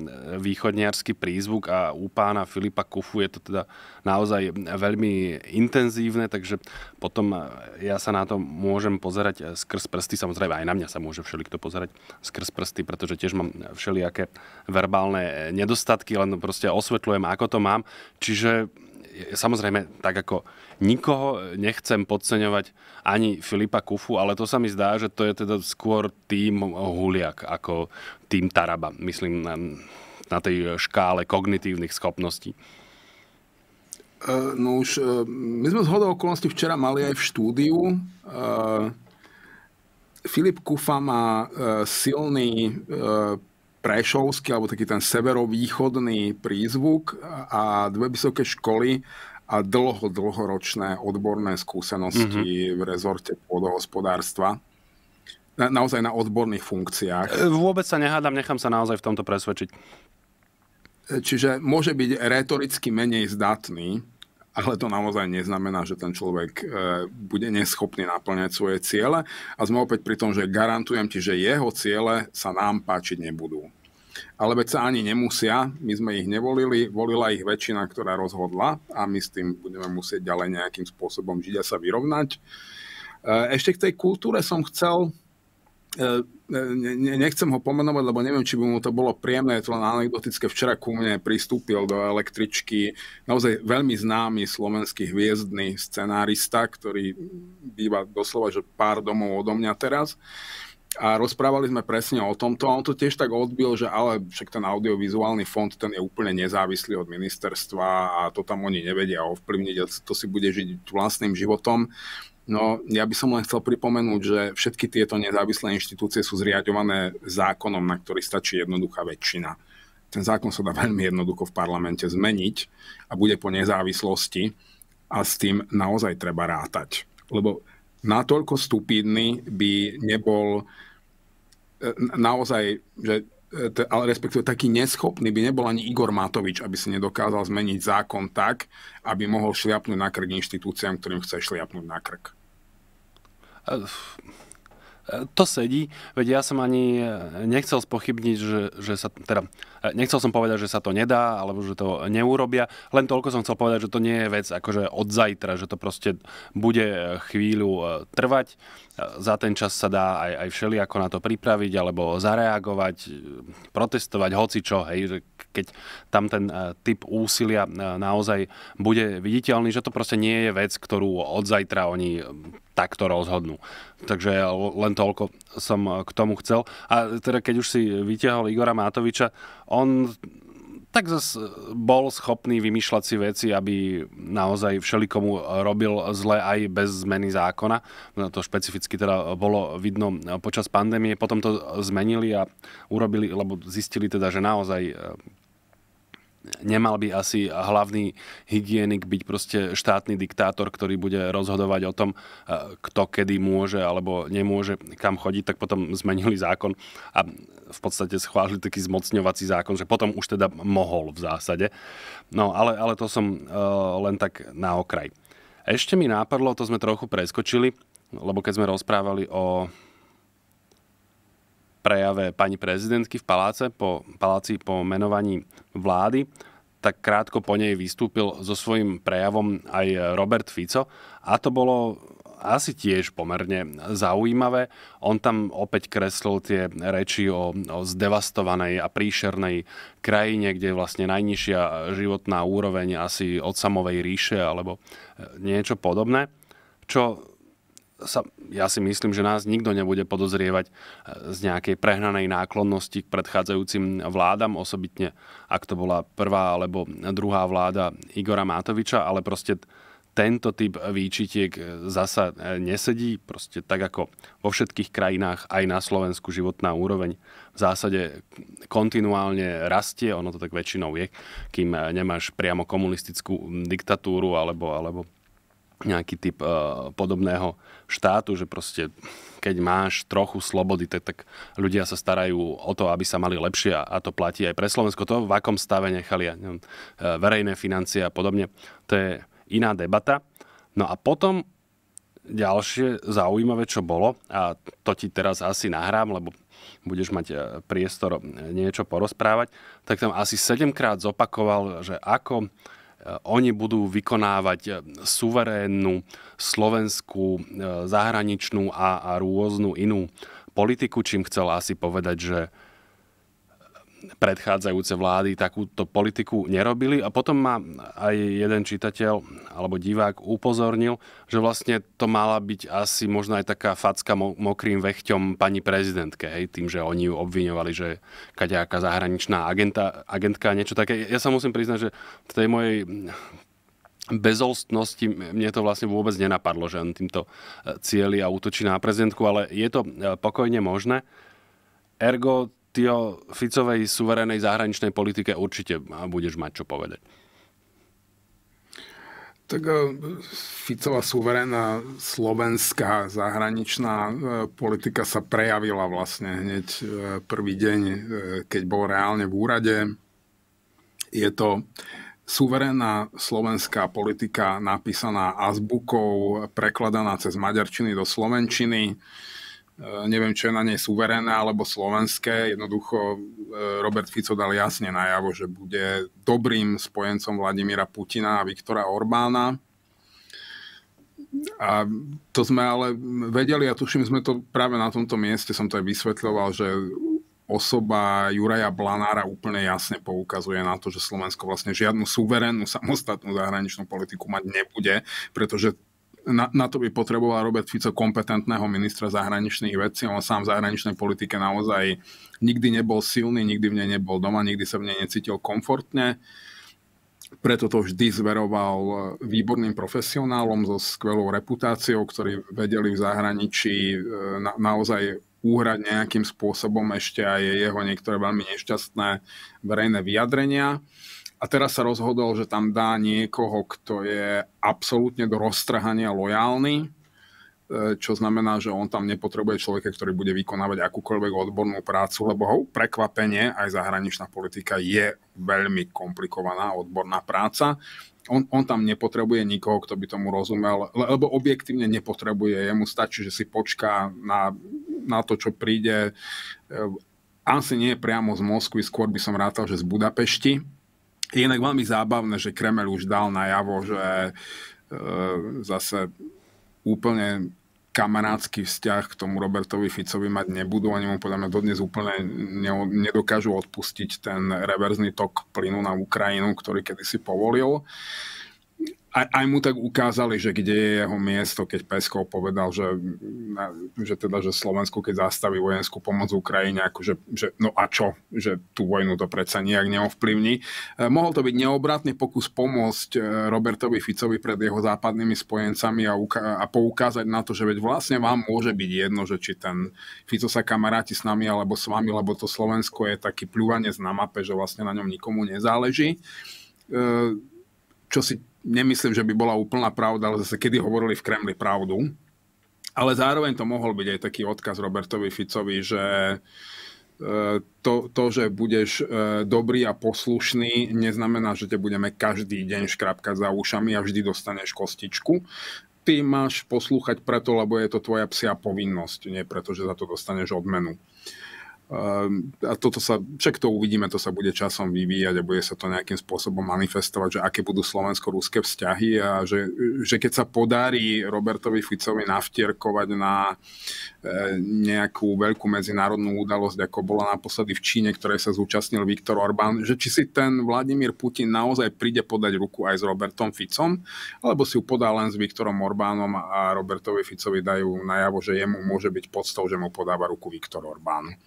východniarský prízvuk a u pána Filipa Kufu je to teda naozaj veľmi intenzívne, takže potom e, ja sa na to môžem pozerať skrz prsty, samozrejme aj na mňa sa môže všelikto pozerať skrz prsty, pretože tiež mám všelijaké verbálne nedostatky, len proste osvetľujem, ako to mám. Čiže samozrejme, tak ako nikoho nechcem podceňovať ani Filipa Kufu, ale to sa mi zdá, že to je teda skôr tým Huliak ako tým Taraba. Myslím na, na tej škále kognitívnych schopností. E, no už, e, my sme zhodou okolností včera mali aj v štúdiu. E, Filip Kufa má silný prešovský, alebo taký ten severovýchodný prízvuk a dve vysoké školy a dlho, dlhoročné odborné skúsenosti mm-hmm. v rezorte pôdohospodárstva. Na, naozaj na odborných funkciách. E, vôbec sa nehádam, nechám sa naozaj v tomto presvedčiť. E, čiže môže byť retoricky menej zdatný, ale to naozaj neznamená, že ten človek e, bude neschopný naplňať svoje ciele. A sme opäť pri tom, že garantujem ti, že jeho ciele sa nám páčiť nebudú ale veď sa ani nemusia, my sme ich nevolili, volila ich väčšina, ktorá rozhodla a my s tým budeme musieť ďalej nejakým spôsobom žiť a sa vyrovnať. E, ešte k tej kultúre som chcel, e, e, nechcem ho pomenovať, lebo neviem, či by mu to bolo príjemné, je to len anekdotické. Včera ku mne pristúpil do električky naozaj veľmi známy slovenský hviezdny scenárista, ktorý býva doslova, že pár domov odo mňa teraz a rozprávali sme presne o tomto a on to tiež tak odbil, že ale však ten audiovizuálny fond ten je úplne nezávislý od ministerstva a to tam oni nevedia ovplyvniť a to si bude žiť vlastným životom. No ja by som len chcel pripomenúť, že všetky tieto nezávislé inštitúcie sú zriadované zákonom, na ktorý stačí jednoduchá väčšina. Ten zákon sa dá veľmi jednoducho v parlamente zmeniť a bude po nezávislosti a s tým naozaj treba rátať. Lebo natoľko stupidný by nebol naozaj, že e, ale respektíve taký neschopný by nebol ani Igor Matovič, aby si nedokázal zmeniť zákon tak, aby mohol šliapnúť na krk inštitúciám, ktorým chce šliapnúť na krk to sedí, veď ja som ani e, nechcel spochybniť, že, že sa, teda, e, nechcel som povedať, že sa to nedá, alebo že to neurobia, len toľko som chcel povedať, že to nie je vec akože od zajtra, že to proste bude e, chvíľu trvať, za ten čas sa dá aj, aj ako na to pripraviť, alebo zareagovať, protestovať, hoci čo, hej, že keď tam ten e, typ úsilia e, naozaj bude viditeľný, že to proste nie je vec, ktorú od zajtra oni e, takto rozhodnú. Takže len toľko som k tomu chcel. A teda keď už si vyťahol Igora Matoviča, on tak zase bol schopný vymýšľať si veci, aby naozaj všelikomu robil zle aj bez zmeny zákona. No, to špecificky teda bolo vidno počas pandémie. Potom to zmenili a urobili, lebo zistili teda, že naozaj nemal by asi hlavný hygienik byť proste štátny diktátor, ktorý bude rozhodovať o tom, eh, kto kedy môže alebo nemôže kam chodiť, tak potom zmenili zákon a v podstate schválili taký zmocňovací zákon, že potom už teda mohol v zásade. No ale, ale to som eh, len tak na okraj. Ešte mi nápadlo, to sme trochu preskočili, lebo keď sme rozprávali o prejave pani prezidentky v paláce po, paláci po menovaní vlády, tak krátko po nej vystúpil so svojím prejavom aj Robert Fico a to bolo asi tiež pomerne zaujímavé. On tam opäť kreslil tie reči o, o zdevastovanej a príšernej krajine, kde je vlastne najnižšia životná úroveň asi od samovej ríše alebo e, niečo podobné, čo sa, ja si myslím, že nás nikto nebude podozrievať e, z nejakej prehnanej náklonnosti k predchádzajúcim vládam, osobitne ak to bola prvá alebo druhá vláda Igora Mátoviča, ale proste tento typ výčitiek e, zasa e, nesedí, proste tak ako vo všetkých krajinách, aj na Slovensku životná úroveň v zásade kontinuálne rastie, ono to tak väčšinou je, kým nemáš priamo komunistickú diktatúru alebo, alebo nejaký typ e, podobného štátu, že proste keď máš trochu slobody, tak, tak ľudia sa starajú o to, aby sa mali lepšie a to platí aj pre Slovensko. To v akom stave nechali neviem, eh, verejné financie a podobne, to je iná debata. No a potom ďalšie zaujímavé, čo bolo, a to ti teraz asi nahrám, lebo budeš mať eh, priestor niečo porozprávať, tak tam asi sedemkrát zopakoval, že ako Eh, oni budú vykonávať eh, suverénnu slovenskú eh, zahraničnú a, a rôznu inú politiku, čím chcel asi povedať, že predchádzajúce vlády takúto politiku nerobili. A potom ma aj jeden čitateľ alebo divák upozornil, že vlastne to mala byť asi možno aj taká facka mokrým vechťom pani prezidentke, hej, tým, že oni ju obviňovali, že kaďaká zahraničná agenta, agentka niečo také. Ja sa musím priznať, že v tej mojej bezolstnosti mne to vlastne vôbec nenapadlo, že on týmto e, cieli a útočí na prezidentku, ale je to e, pokojne možné. Ergo, ty o Ficovej suverénej zahraničnej politike určite budeš mať čo povedať. Tak e, Ficová suverénna slovenská zahraničná e, politika sa prejavila vlastne hneď e, prvý deň, keď bol reálne v úrade. Je to suverénna slovenská politika napísaná azbukou, prekladaná cez maďarčiny do slovenčiny Eh, neviem, čo je na nej suverénne alebo slovenské. Jednoducho eh, Robert Fico dal jasne najavo, že bude dobrým spojencom Vladimíra Putina a Viktora Orbána. A to sme ale vedeli a tuším, sme to práve na tomto mieste, som to aj vysvetľoval, že osoba Juraja Blanára úplne jasne poukazuje na to, že Slovensko vlastne žiadnu suverénnu, samostatnú zahraničnú politiku mať nebude, pretože na, na to by potreboval Robert Fico kompetentného ministra zahraničných vecí. On sám v zahraničnej politike naozaj nikdy nebol silný, nikdy v nej nebol doma, nikdy sa v nej necítil komfortne. Preto to vždy zveroval výborným profesionálom so skvelou reputáciou, ktorí vedeli v zahraničí e, na, naozaj úhrať nejakým spôsobom ešte aj jeho niektoré veľmi nešťastné verejné vyjadrenia a teraz sa rozhodol, že tam dá niekoho, kto je absolútne do roztrhania lojálny, e, čo znamená, že on tam nepotrebuje človeka, ktorý bude vykonávať akúkoľvek odbornú prácu, lebo ho prekvapenie, aj zahraničná politika je veľmi komplikovaná odborná práca. On, on tam nepotrebuje nikoho, kto by tomu rozumel, lebo objektívne nepotrebuje. Jemu stačí, že si počká na, na to, čo príde. E, asi nie priamo z Moskvy, skôr by som rátal, že z Budapešti, je inak veľmi zábavné, že Kremel už dal najavo, že e, zase úplne kamarádsky vzťah k tomu Robertovi Ficovi mať nebudú. ani mu podľa mňa dodnes úplne ne, nedokážu odpustiť ten reverzný tok plynu na Ukrajinu, ktorý kedysi povolil aj, aj mu tak ukázali, že kde je jeho miesto, keď Peskov povedal, že, že teda, že Slovensko, keď zastaví vojenskú pomoc Ukrajine, akože, že no a čo, že tú vojnu to predsa nejak neovplyvní. E, mohol to byť neobratný pokus pomôcť e, Robertovi Ficovi pred jeho západnými spojencami a, uka- a poukázať na to, že veď vlastne vám môže byť jedno, že či ten Fico sa kamaráti s nami alebo s vami, lebo to Slovensko je taký pľúvanec na mape, že vlastne na ňom nikomu nezáleží. E, čo si nemyslím, že by bola úplná pravda, ale zase kedy hovorili v Kremli pravdu. Ale zároveň to mohol byť aj taký odkaz Robertovi Ficovi, že e, to, to, že budeš e, dobrý a poslušný, neznamená, že te budeme každý deň škrapkať za ušami a vždy dostaneš kostičku. Ty máš poslúchať preto, lebo je to tvoja psia povinnosť, nie preto, že za to dostaneš odmenu. Uh, Ehm, a toto sa, však to uvidíme, to sa bude časom vyvíjať a bude sa to nejakým spôsobom manifestovať, že aké budú slovensko-ruské vzťahy a že, že keď sa podarí Robertovi Ficovi navtierkovať na e, nejakú veľkú medzinárodnú udalosť, ako bola naposledy v Číne, ktorej sa zúčastnil Viktor Orbán, že či si ten Vladimír Putin naozaj príde podať ruku aj s Robertom Ficom, alebo si ju podá len s Viktorom Orbánom a Robertovi Ficovi dajú najavo, že jemu môže byť podstou, že mu podáva ruku Viktor Orbán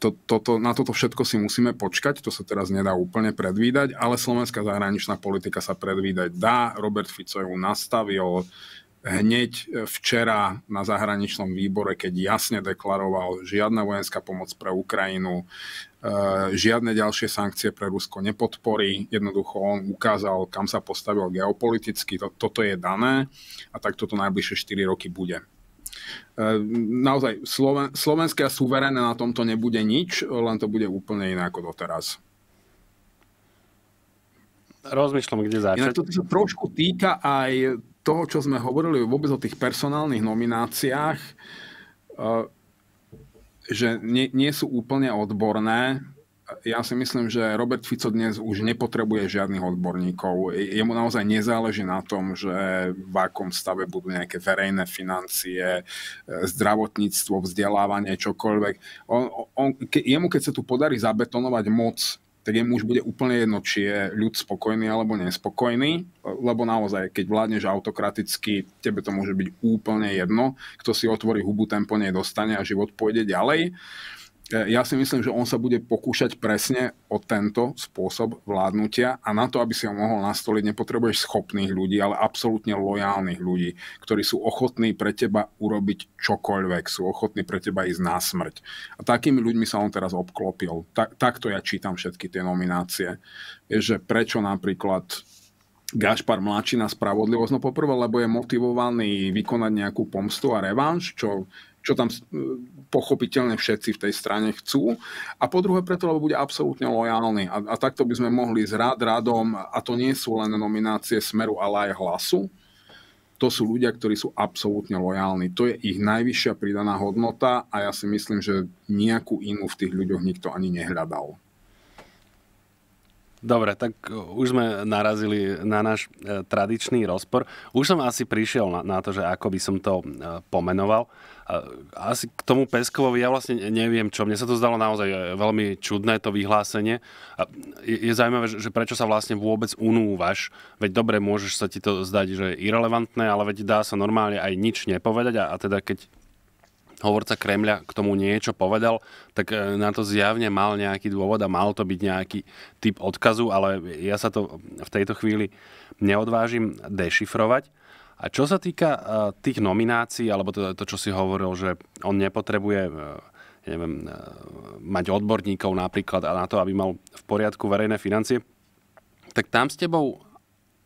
to, to, na toto všetko si musíme počkať, to sa teraz nedá úplne predvídať, ale slovenská zahraničná politika sa predvídať dá. Robert Fico ju nastavil hneď včera na zahraničnom výbore, keď jasne deklaroval žiadna vojenská pomoc pre Ukrajinu, e, žiadne ďalšie sankcie pre Rusko nepodporí. Jednoducho on ukázal, kam sa postavil geopoliticky. Toto je dané a tak toto najbližšie 4 roky bude. E, naozaj Sloven- a suverené na tomto nebude nič, len to bude úplne iné ako doteraz. Rozmýšľam, kde začať. Inak sa trošku týka aj toho, čo sme hovorili vôbec o tých personálnych nomináciách, e, že nie, nie sú úplne odborné ja si myslím, že Robert Fico dnes už nepotrebuje žiadnych odborníkov. Jemu naozaj nezáleží na tom, že v akom stave budú nejaké verejné financie, zdravotníctvo, vzdelávanie, čokoľvek. On, on, ke, jemu, keď sa tu podarí zabetonovať moc tak jemu už bude úplne jedno, či je ľud spokojný alebo nespokojný, lebo naozaj, keď vládneš autokraticky, tebe to môže byť úplne jedno, kto si otvorí hubu, ten po nej dostane a život pôjde ďalej. Uh, E, ja si myslím, že on sa bude pokúšať presne o tento spôsob vládnutia a na to, aby si ho mohol nastoliť, nepotrebuješ schopných ľudí, ale absolútne lojálnych ľudí, ktorí sú ochotní pre teba urobiť čokoľvek, sú ochotní pre teba ísť na smrť. A takými ľuďmi sa on teraz obklopil. Ta- takto ja čítam všetky tie nominácie. Je, že prečo napríklad Gašpar mladší na spravodlivosť, no poprvé, lebo je motivovaný vykonať nejakú pomstu a revanš, čo čo tam pochopiteľne všetci v tej strane chcú. A po druhé preto, lebo bude absolútne lojálny. A, a takto by sme mohli s rád radom, a to nie sú len nominácie Smeru, ale aj hlasu, to sú ľudia, ktorí sú absolútne lojálni. To je ich najvyššia pridaná hodnota a ja si myslím, že nejakú inú v tých ľuďoch nikto ani nehľadal. Dobre, tak e, už sme narazili na náš e, tradičný rozpor. Už som asi prišiel na, na to, že ako by som to e, pomenoval. asi k tomu Peskovovi ja vlastne neviem čo. Mne sa to zdalo naozaj veľmi čudné to vyhlásenie. A je, je zaujímavé, že prečo sa vlastne vôbec unúvaš. Veď dobre, môžeš sa ti to zdať, že je irrelevantné, ale veď dá sa normálne aj nič nepovedať. A, a teda keď hovorca Kremľa k tomu niečo povedal, tak e, na to zjavne mal nejaký dôvod a mal to byť nejaký typ odkazu, ale ja sa to v tejto chvíli neodvážim dešifrovať. A čo sa týka e, tých nominácií, alebo to, teda to čo si hovoril, že on nepotrebuje ja e, neviem, mať odborníkov napríklad a na to, aby mal v poriadku verejné financie, tak tam s tebou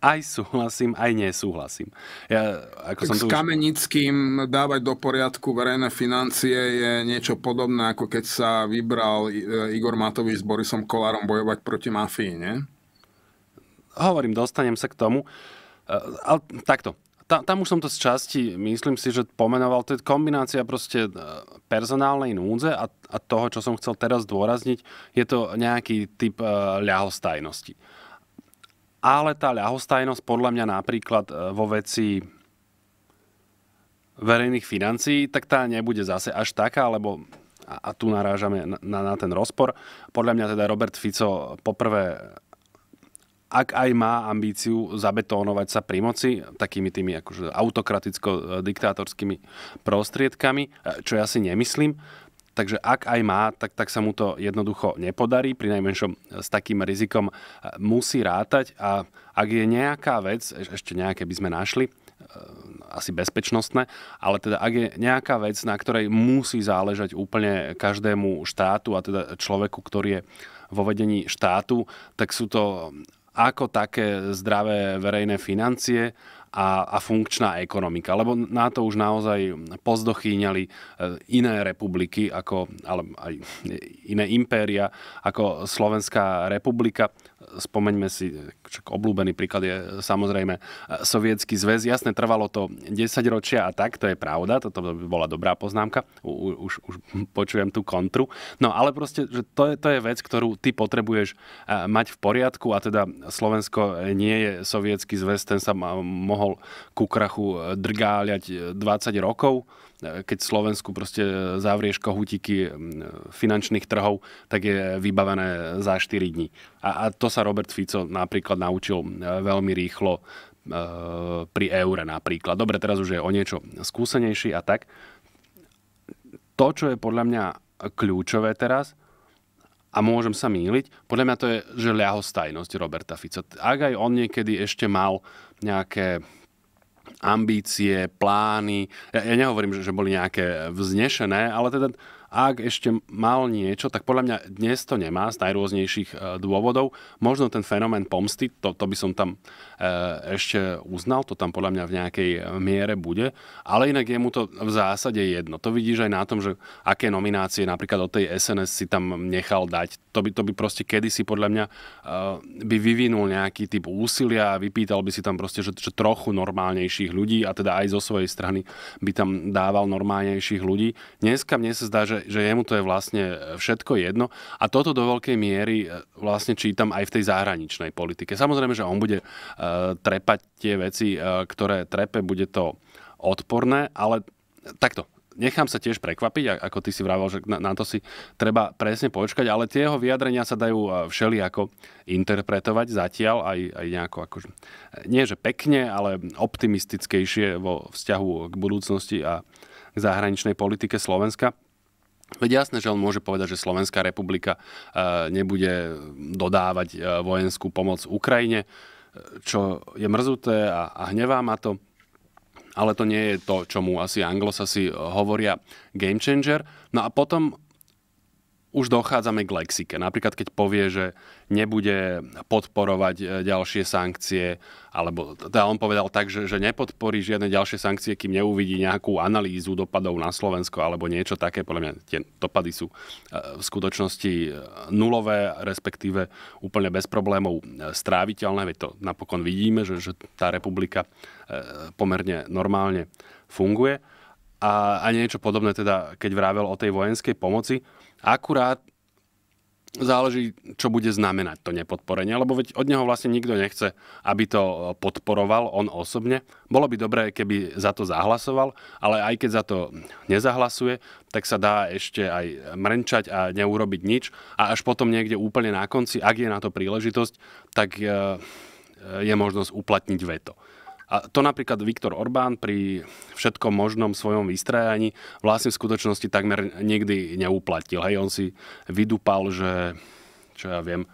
aj súhlasím, aj nesúhlasím. Ja, ako tak som s tu... Kamenickým dávať do poriadku verejné financie je niečo podobné, ako keď sa vybral e, Igor Matovič s Borisom Kolárom bojovať proti mafii, nie? Hovorím, dostanem sa k tomu. E, ale takto, tam, tam už som to z časti, myslím si, že pomenoval, to je kombinácia proste e, personálnej núdze a, a toho, čo som chcel teraz dôrazniť, je to nejaký typ uh, ľahostajnosti. Ale tá ľahostajnosť podľa mňa napríklad e, vo veci verejných financií, tak tá nebude zase až taká, lebo a, a tu narážame na, na, na ten rozpor. Podľa mňa teda Robert Fico poprvé ak aj má ambíciu zabetónovať sa pri moci takými tými akože autokraticko-diktátorskými e, prostriedkami, e, čo ja si nemyslím, Takže ak aj má, tak, tak sa mu to jednoducho nepodarí, pri najmenšom e, s takým rizikom e, musí rátať a ak je nejaká vec, e, ešte nejaké by sme našli, asi bezpečnostné, ale teda ak je nejaká vec, na ktorej musí záležať úplne každému štátu a teda človeku, ktorý je vo vedení štátu, tak sú to ako také zdravé verejné financie a, a funkčná ekonomika. Lebo na to už naozaj pozdochýňali e, iné republiky, ako, ale aj iné impéria, ako Slovenská republika. Spomeňme si, obľúbený príklad je samozrejme e, Sovietský zväz. Jasne, trvalo to 10 ročia a tak, to je pravda, toto by bola dobrá poznámka. U, už, už počujem tú kontru. No ale proste, že to, je, to je vec, ktorú ty potrebuješ e, mať v poriadku a teda Slovensko nie je Sovietský zväz, ten sa mohol mohol ku krachu e, drgáľať 20 e, rokov e, keď Slovensku proste zavrieš kohutiky finančných trhov, tak je vybavené za 4 dní. A, a to sa Robert Fico napríklad naučil veľmi rýchlo pri eure napríklad. Dobre, teraz už je o niečo skúsenejší a tak. To, čo je podľa mňa kľúčové teraz, a môžem sa míliť, podľa mňa to je že ľahostajnosť Roberta Fica. Ak aj on niekedy ešte mal nejaké ambície, plány. Ja, ja nehovorím, že, že boli nejaké vznešené, ale teda ak ešte mal niečo, tak podľa mňa dnes to nemá z najrôznejších e, dôvodov. Možno ten fenomén pomsty, to, to by som tam e, ešte uznal, to tam podľa mňa v nejakej e, miere bude, ale inak je mu to v zásade jedno. To vidíš aj na tom, že aké nominácie napríklad od tej SNS si tam nechal dať. To by, to by proste kedysi podľa mňa by vyvinul nejaký typ úsilia, vypýtal by si tam proste, že, že trochu normálnejších ľudí a teda aj zo svojej strany by tam dával normálnejších ľudí. Dneska mne sa zdá, že že, jemu to je vlastne všetko jedno. A toto do veľkej miery e, vlastne čítam aj v tej zahraničnej politike. Samozrejme, že on bude e, trepať tie veci, e, ktoré trepe, bude to odporné, ale takto, nechám sa tiež prekvapiť, ako ty si vravel, že na, na to si treba presne počkať, ale tie jeho vyjadrenia sa dajú všelijako interpretovať zatiaľ, aj, aj nejako, akože, nie že pekne, ale optimistickejšie vo vzťahu k budúcnosti a k zahraničnej politike Slovenska. Veď jasné, že on môže povedať, že Slovenská republika e, nebude dodávať e, vojenskú pomoc Ukrajine, e, čo je mrzuté a, a hnevá ma to. Ale to nie je to, čomu asi anglosasi hovoria game changer. No a potom už dochádzame k lexike. Napríklad, keď povie, že nebude podporovať e, ďalšie sankcie, alebo teda on povedal tak, že, že nepodporí žiadne ďalšie sankcie, kým neuvidí nejakú analýzu dopadov na Slovensko alebo niečo také. Podľa mňa tie dopady sú e, v skutočnosti e, nulové, respektíve úplne bez problémov stráviteľné. Veď to napokon vidíme, že, že tá republika pomerne normálne funguje. A, a niečo podobné teda, keď vravel o tej vojenskej pomoci. Akurát záleží, čo bude znamenať to nepodporenie, lebo veď od neho vlastne nikto nechce, aby to e, podporoval on osobne. Bolo by dobré, keby za to zahlasoval, ale aj keď za to nezahlasuje, tak sa dá ešte aj mrenčať a neurobiť nič a až potom niekde úplne na konci, ak je na to príležitosť, tak e, e, je možnosť uplatniť veto. A to napríklad Viktor Orbán pri všetkom možnom svojom vystrajaní vlastne v skutočnosti takmer nikdy neuplatil. Hej, on si vydupal, že čo ja viem, e,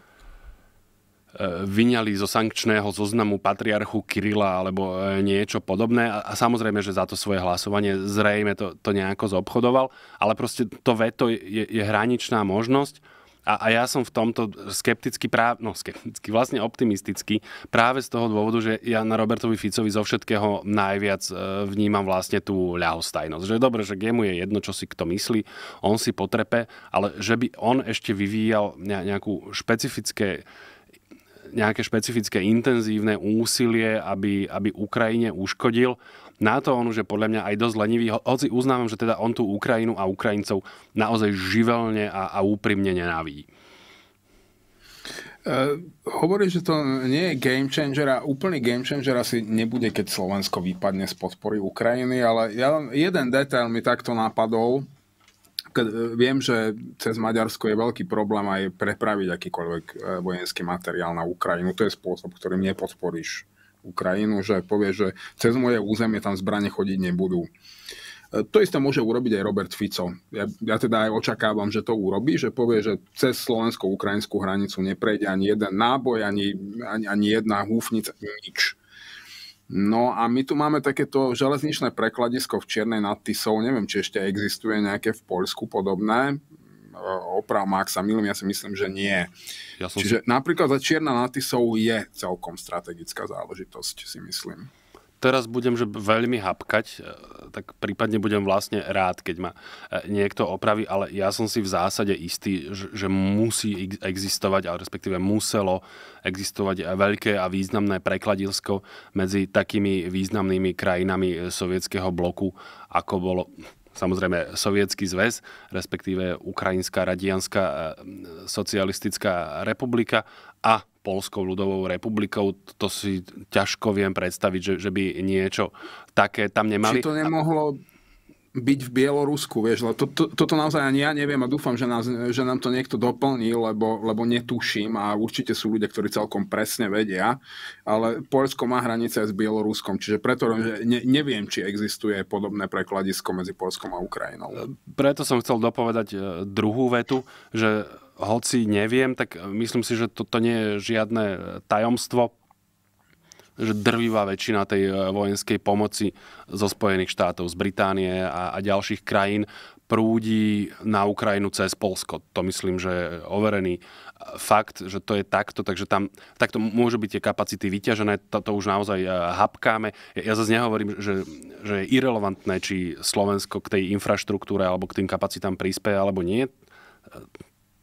vyňali zo sankčného zoznamu patriarchu Kirila alebo e, niečo podobné. A, a samozrejme, že za to svoje hlasovanie zrejme to, to nejako zobchodoval, ale proste to veto je, je hraničná možnosť a, a ja som v tomto skepticky, práv, no skepticky, vlastne optimistický, práve z toho dôvodu, že ja na Robertovi Ficovi zo všetkého najviac e, vnímam vlastne tú ľahostajnosť. Že dobre, že jemu je jedno, čo si kto myslí, on si potrepe, ale že by on ešte vyvíjal nejakú špecifické nejaké špecifické intenzívne úsilie, aby, aby Ukrajine uškodil. Na to on už je podľa mňa aj dosť lenivý, hoci uznávam, že teda on tú Ukrajinu a Ukrajincov naozaj živelne a, a úprimne nenávidí. Uh, hovorí, že to nie je game changer a úplný game changer asi nebude, keď Slovensko vypadne z podpory Ukrajiny, ale ja, jeden detail mi takto napadol. Keď, e, viem, že cez Maďarsko je veľký problém aj prepraviť akýkoľvek e, vojenský materiál na Ukrajinu. To je spôsob, ktorým nepodporíš uh, Ukrajinu, že povie, že cez moje územie tam zbranie chodiť nebudú. E, to isté môže urobiť aj Robert Fico. Ja, ja teda aj očakávam, že to urobí, že povie, že cez slovensko-ukrajinskú hranicu neprejde ani jeden náboj, ani, ani, ani jedna húfnica, nič. No a my tu máme takéto železničné prekladisko v Čiernej nad Tisou, neviem, či ešte existuje nejaké v Poľsku podobné, Eh, oprav ak sa milím, ja si myslím, že nie. Ja som... Čiže napríklad za čierna natisov je celkom strategická záležitosť, si myslím teraz budem že veľmi hapkať, eh, tak prípadne budem vlastne rád, keď ma eh, niekto opraví, ale ja som si v zásade istý, že musí existovať, ale respektíve muselo existovať veľké a významné prekladilsko medzi takými významnými krajinami sovietského bloku, ako bolo samozrejme Sovietský zväz, respektíve Ukrajinská radianská e, socialistická republika a Polskou ľudovou republikou, to si ťažko viem predstaviť, že, že by niečo také tam nemali. Či to nemohlo byť v Bielorusku, vieš, lebo to, to, toto naozaj ani ja neviem a dúfam, že, nás, že nám to niekto doplní, lebo, lebo netuším a určite sú ľudia, ktorí celkom presne vedia, ale Polsko má hranice aj s Bieloruskom, čiže preto že ne, neviem, či existuje podobné prekladisko medzi Polskom a Ukrajinou. E, preto som chcel dopovedať e, druhú vetu, že hoci neviem, tak myslím si, že toto nie je žiadne tajomstvo že drvivá väčšina tej e, vojenskej pomoci zo Spojených štátov, z Británie a, a ďalších krajín prúdi na Ukrajinu cez Polsko. To myslím, že je overený e, fakt, že to je takto, takže tam takto môžu byť tie kapacity vyťažené, to, to už naozaj e, hapkáme. Ja, ja zase nehovorím, že, že je irrelevantné, či Slovensko k tej infraštruktúre alebo k tým kapacitám prispieje alebo nie.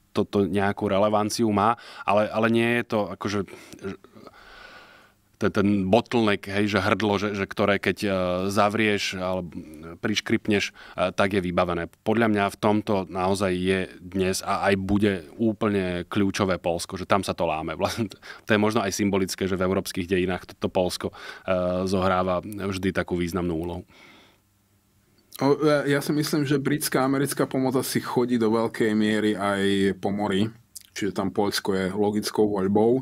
Toto nejakú relevanciu má, ale, ale nie je to akože ten bottleneck, hej, že hrdlo, že, že ktoré keď e, zavrieš alebo priškripneš, e, tak je vybavené. Podľa mňa v tomto naozaj je dnes a aj bude úplne kľúčové Polsko, že tam sa to láme. [LAUGHS] Vlastne, to je možno aj symbolické, že v európskych dejinách toto Polsko e, zohráva vždy takú významnú úlohu. Ja si myslím, že britská a americká pomoc asi chodí do veľkej miery aj po mori čiže tam Poľsko je logickou voľbou. E,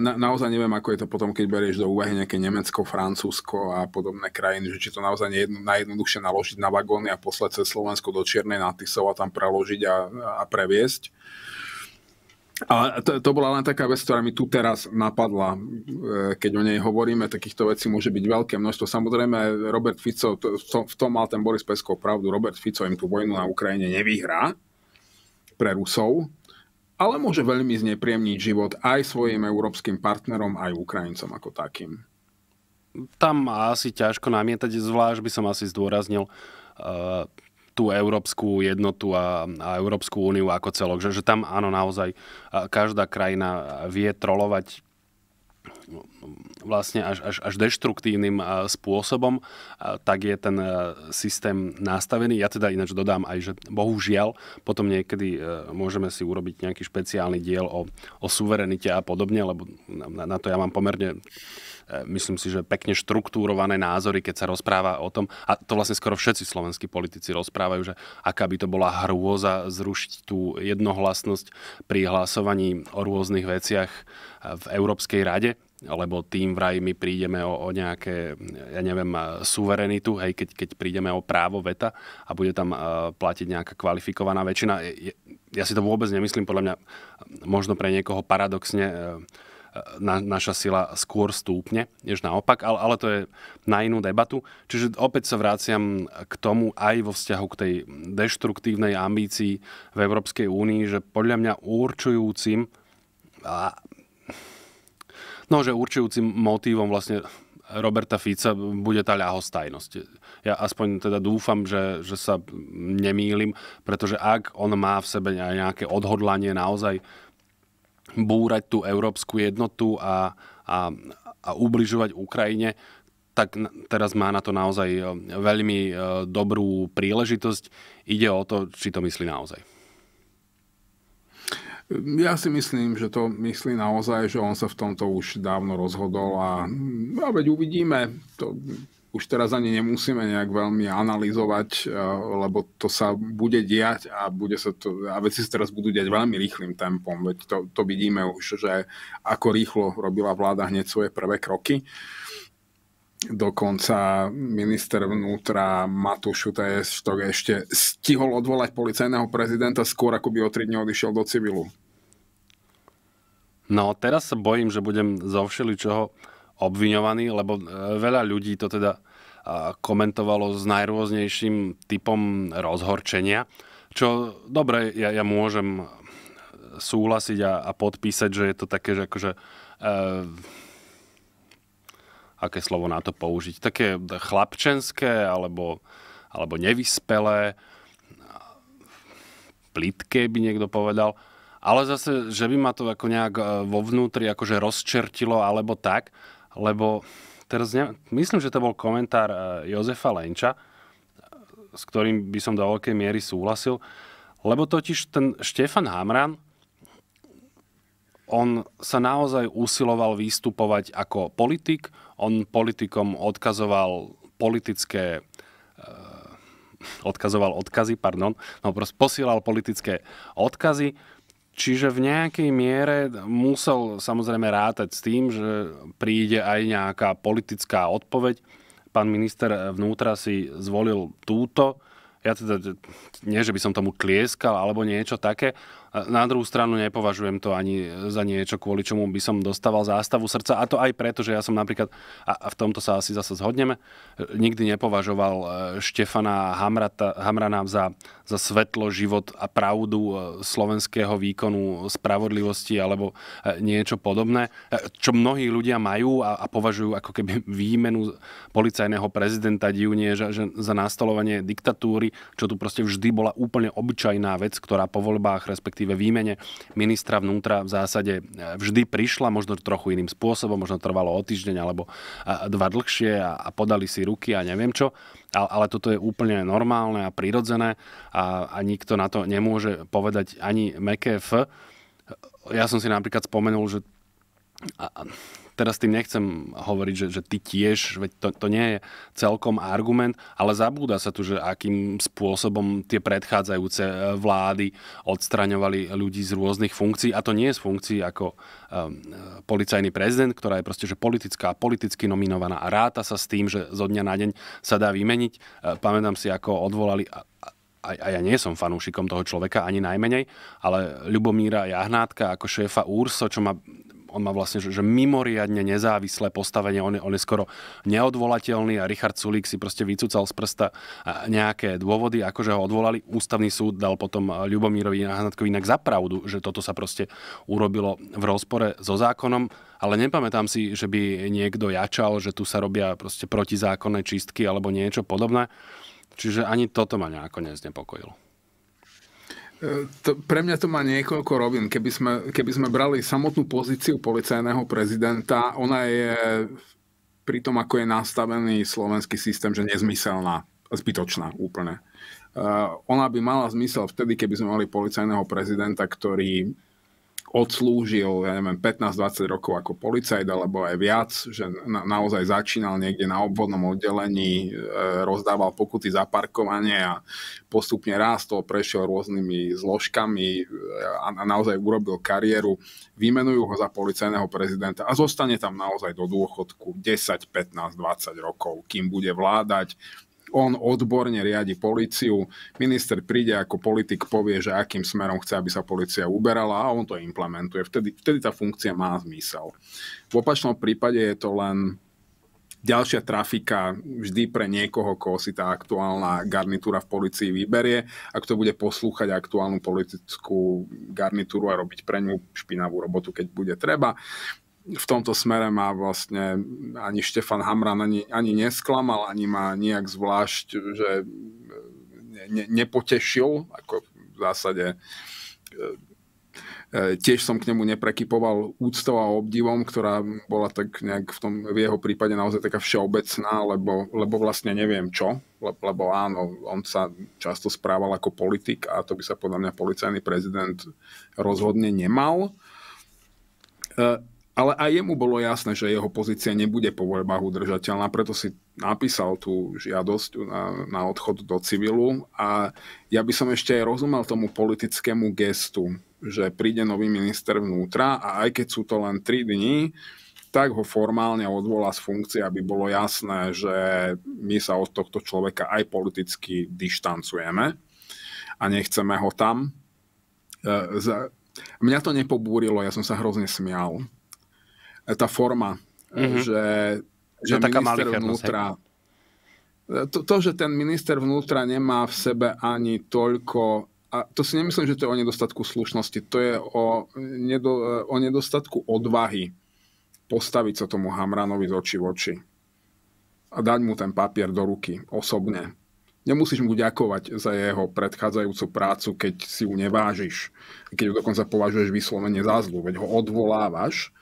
na, naozaj neviem, ako je to potom, keď berieš do úvahy nejaké Nemecko, Francúzsko a podobné krajiny, že či to naozaj nie je najjednoduchšie naložiť na vagóny a poslať cez Slovensko do Čiernej Natisov a tam preložiť a, a previesť. Ale to, to bola len taká vec, ktorá mi tu teraz napadla, e, keď o nej hovoríme. Takýchto vecí môže byť veľké množstvo. Samozrejme, Robert Fico, to, v tom mal ten Boris Peskov pravdu, Robert Fico im tú vojnu na Ukrajine nevyhrá pre Rusov, ale môže veľmi znepriemniť život aj svojim európskym partnerom, aj Ukrajincom ako takým. Tam asi ťažko namietať, zvlášť by som asi zdôraznil uh, tú európsku jednotu a, a Európsku úniu ako celok. Že, že tam áno, naozaj eh, každá krajina vie trolovať vlastne až, až, až deštruktívnym spôsobom, tak je ten e, systém nastavený. Ja teda ináč dodám aj, že bohužiaľ potom niekedy e, môžeme si urobiť nejaký špeciálny diel o, o suverenite a podobne, lebo na, na to ja mám pomerne E, myslím si, že pekne štruktúrované názory, keď sa rozpráva o tom, a to vlastne skoro všetci slovenskí politici rozprávajú, že aká by to bola hrôza zrušiť tú jednohlasnosť pri hlasovaní o rôznych veciach e, v Európskej rade, lebo tým vraj my prídeme o, o nejaké, ja neviem, e, suverenitu, hej, keď, keď prídeme o právo veta a bude tam platiť nejaká kvalifikovaná väčšina. Ja, si to vôbec nemyslím, podľa mňa možno pre niekoho paradoxne na, naša sila skôr stúpne, než naopak, ale, ale to je na inú debatu. Čiže opäť sa vráciam k tomu aj vo vzťahu k tej deštruktívnej ambícii v Európskej únii, že podľa mňa určujúcim a, no, že určujúcim motívom vlastne Roberta Fica bude tá ľahostajnosť. Ja aspoň teda dúfam, že, že sa nemýlim, pretože ak on má v sebe nejaké odhodlanie naozaj búrať tú európsku jednotu a, a, a ubližovať Ukrajine, tak teraz má na to naozaj e, veľmi e, dobrú príležitosť. Ide o to, či to myslí naozaj. Ja si myslím, že to myslí naozaj, že on sa v tomto už dávno rozhodol a, no, a veď uvidíme. To, už teraz ani nemusíme nejak veľmi analyzovať, eh, lebo to sa bude diať a, bude sa to, a veci sa teraz budú diať veľmi rýchlým tempom. Veď to, to vidíme už, že ako rýchlo robila vláda hneď svoje prvé kroky. Dokonca minister vnútra Matúšu Utajes to ešte stihol odvolať policajného prezidenta skôr, ako by o 3 dní odišiel do civilu. No, teraz sa bojím, že budem zo všeličoho čoho obviňovaní, lebo e, veľa ľudí to teda komentovalo s najrôznejším typom rozhorčenia, čo dobre, ja, ja môžem e, súhlasiť a, a podpísať, že je to také, že akože... E, aké slovo na to použiť? Také chlapčenské, alebo, alebo nevyspelé, plitké by niekto povedal. Ale zase, že by ma to ako nejak e, vo vnútri akože rozčertilo alebo tak, lebo teraz ne, myslím, že to bol komentár eh, Jozefa Lenča, s ktorým by som do veľkej miery súhlasil, lebo totiž ten Štefan Hamran, on sa naozaj usiloval vystupovať ako politik, on politikom odkazoval politické eh, odkazoval odkazy, pardon, no proste posielal politické odkazy, Čiže v nejakej miere musel samozrejme rátať s tým, že príde aj nejaká politická odpoveď. Pán minister vnútra si zvolil túto. Ja teda, nie že by som tomu klieskal alebo niečo také, na druhú stranu nepovažujem to ani za niečo, kvôli čomu by som dostával zástavu srdca. A to aj preto, že ja som napríklad, a v tomto sa asi zase zhodneme, nikdy nepovažoval e, Štefana Hamrata, Hamrana za, za svetlo, život a pravdu e, slovenského výkonu spravodlivosti alebo e, niečo podobné, čo mnohí ľudia majú a, a považujú ako keby výmenu policajného prezidenta divne že, že za nastolovanie diktatúry, čo tu proste vždy bola úplne obyčajná vec, ktorá po voľbách, respektíve respektíve výmene ministra vnútra v zásade e, vždy prišla, možno trochu iným spôsobom, možno trvalo o týždeň alebo e, dva dlhšie a podali si ruky a neviem čo. Ale toto je úplne normálne a prirodzené a, a nikto na to nemôže povedať ani meké F. Ja som si napríklad spomenul, že Teraz tým nechcem hovoriť, že, že ty tiež, veď to, to nie je celkom argument, ale zabúda sa tu, že akým spôsobom tie predchádzajúce e, vlády odstraňovali ľudí z rôznych funkcií. A to nie je z funkcií ako um, policajný prezident, ktorá je proste že politická, politicky nominovaná a ráta sa s tým, že zo dňa na deň sa dá vymeniť. E, pamätám si, ako odvolali a, ja nie som fanúšikom toho človeka, ani najmenej, ale Ľubomíra Jahnátka ako šéfa URSO, čo ma on má vlastne že, že mimoriadne nezávislé postavenie, on je, on je skoro neodvolateľný a Richard Sulík si proste vycúcal z prsta nejaké dôvody, akože ho odvolali. Ústavný súd dal potom Ľubomírovi Hanatkovi inak za pravdu, že toto sa proste urobilo v rozpore so zákonom ale nepamätám si, že by niekto jačal, že tu sa robia proste protizákonné čistky alebo niečo podobné. Čiže ani toto ma nejako neznepokojilo. To, pre mňa to má niekoľko rovin. Keby sme, keby sme brali samotnú pozíciu policajného prezidenta, ona je pri tom, ako je nastavený slovenský systém, že nezmyselná, zbytočná úplne. Eh, ona by mala zmysel vtedy, keby sme mali policajného prezidenta, ktorý odslúžil, ja neviem, 15-20 rokov ako policajt alebo aj viac, že na, naozaj začínal niekde na obvodnom oddelení, e, rozdával pokuty za parkovanie a postupne rástol, prešiel rôznymi zložkami e, a, a naozaj urobil kariéru. Vymenujú ho za policajného prezidenta a zostane tam naozaj do dôchodku 10, 15, 20 rokov, kým bude vládať, on odborne riadi policiu, minister príde ako politik, povie, že akým smerom chce, aby sa policia uberala a on to implementuje. Vtedy, vtedy tá funkcia má zmysel. V opačnom prípade je to len ďalšia trafika vždy pre niekoho, koho si tá aktuálna garnitúra v policii vyberie a kto bude poslúchať aktuálnu politickú garnitúru a robiť pre ňu špinavú robotu, keď bude treba v tomto smere má vlastne ani Štefan Hamran ani, ani nesklamal, ani ma nejak zvlášť, že e, ne, nepotešil, ako v zásade e, e, tiež som k nemu neprekypoval úctou a obdivom, ktorá bola tak nejak v, tom, v jeho prípade naozaj taká všeobecná, lebo, lebo vlastne neviem čo, Le, lebo áno, on sa často správal ako politik a to by sa podľa mňa policajný prezident rozhodne nemal. Ale aj jemu bolo jasné, že jeho pozícia nebude po voľbách udržateľná, preto si napísal tú žiadosť na, na odchod do civilu a ja by som ešte aj rozumel tomu politickému gestu, že príde nový minister vnútra a aj keď sú to len 3 dní, tak ho formálne odvolá z funkcie, aby bolo jasné, že my sa od tohto človeka aj politicky dištancujeme a nechceme ho tam. E, Mňa to nepobúrilo, ja som sa hrozne smial tá forma, mm-hmm. že, že to minister vnútra... To, to, že ten minister vnútra nemá v sebe ani toľko... A to si nemyslím, že to je o nedostatku slušnosti, to je o, nedo, o nedostatku odvahy postaviť sa tomu Hamranovi z oči v oči a dať mu ten papier do ruky osobne. Nemusíš mu ďakovať za jeho predchádzajúcu prácu, keď si ju nevážiš, keď ju dokonca považuješ vyslovene za zlu, veď ho odvolávaš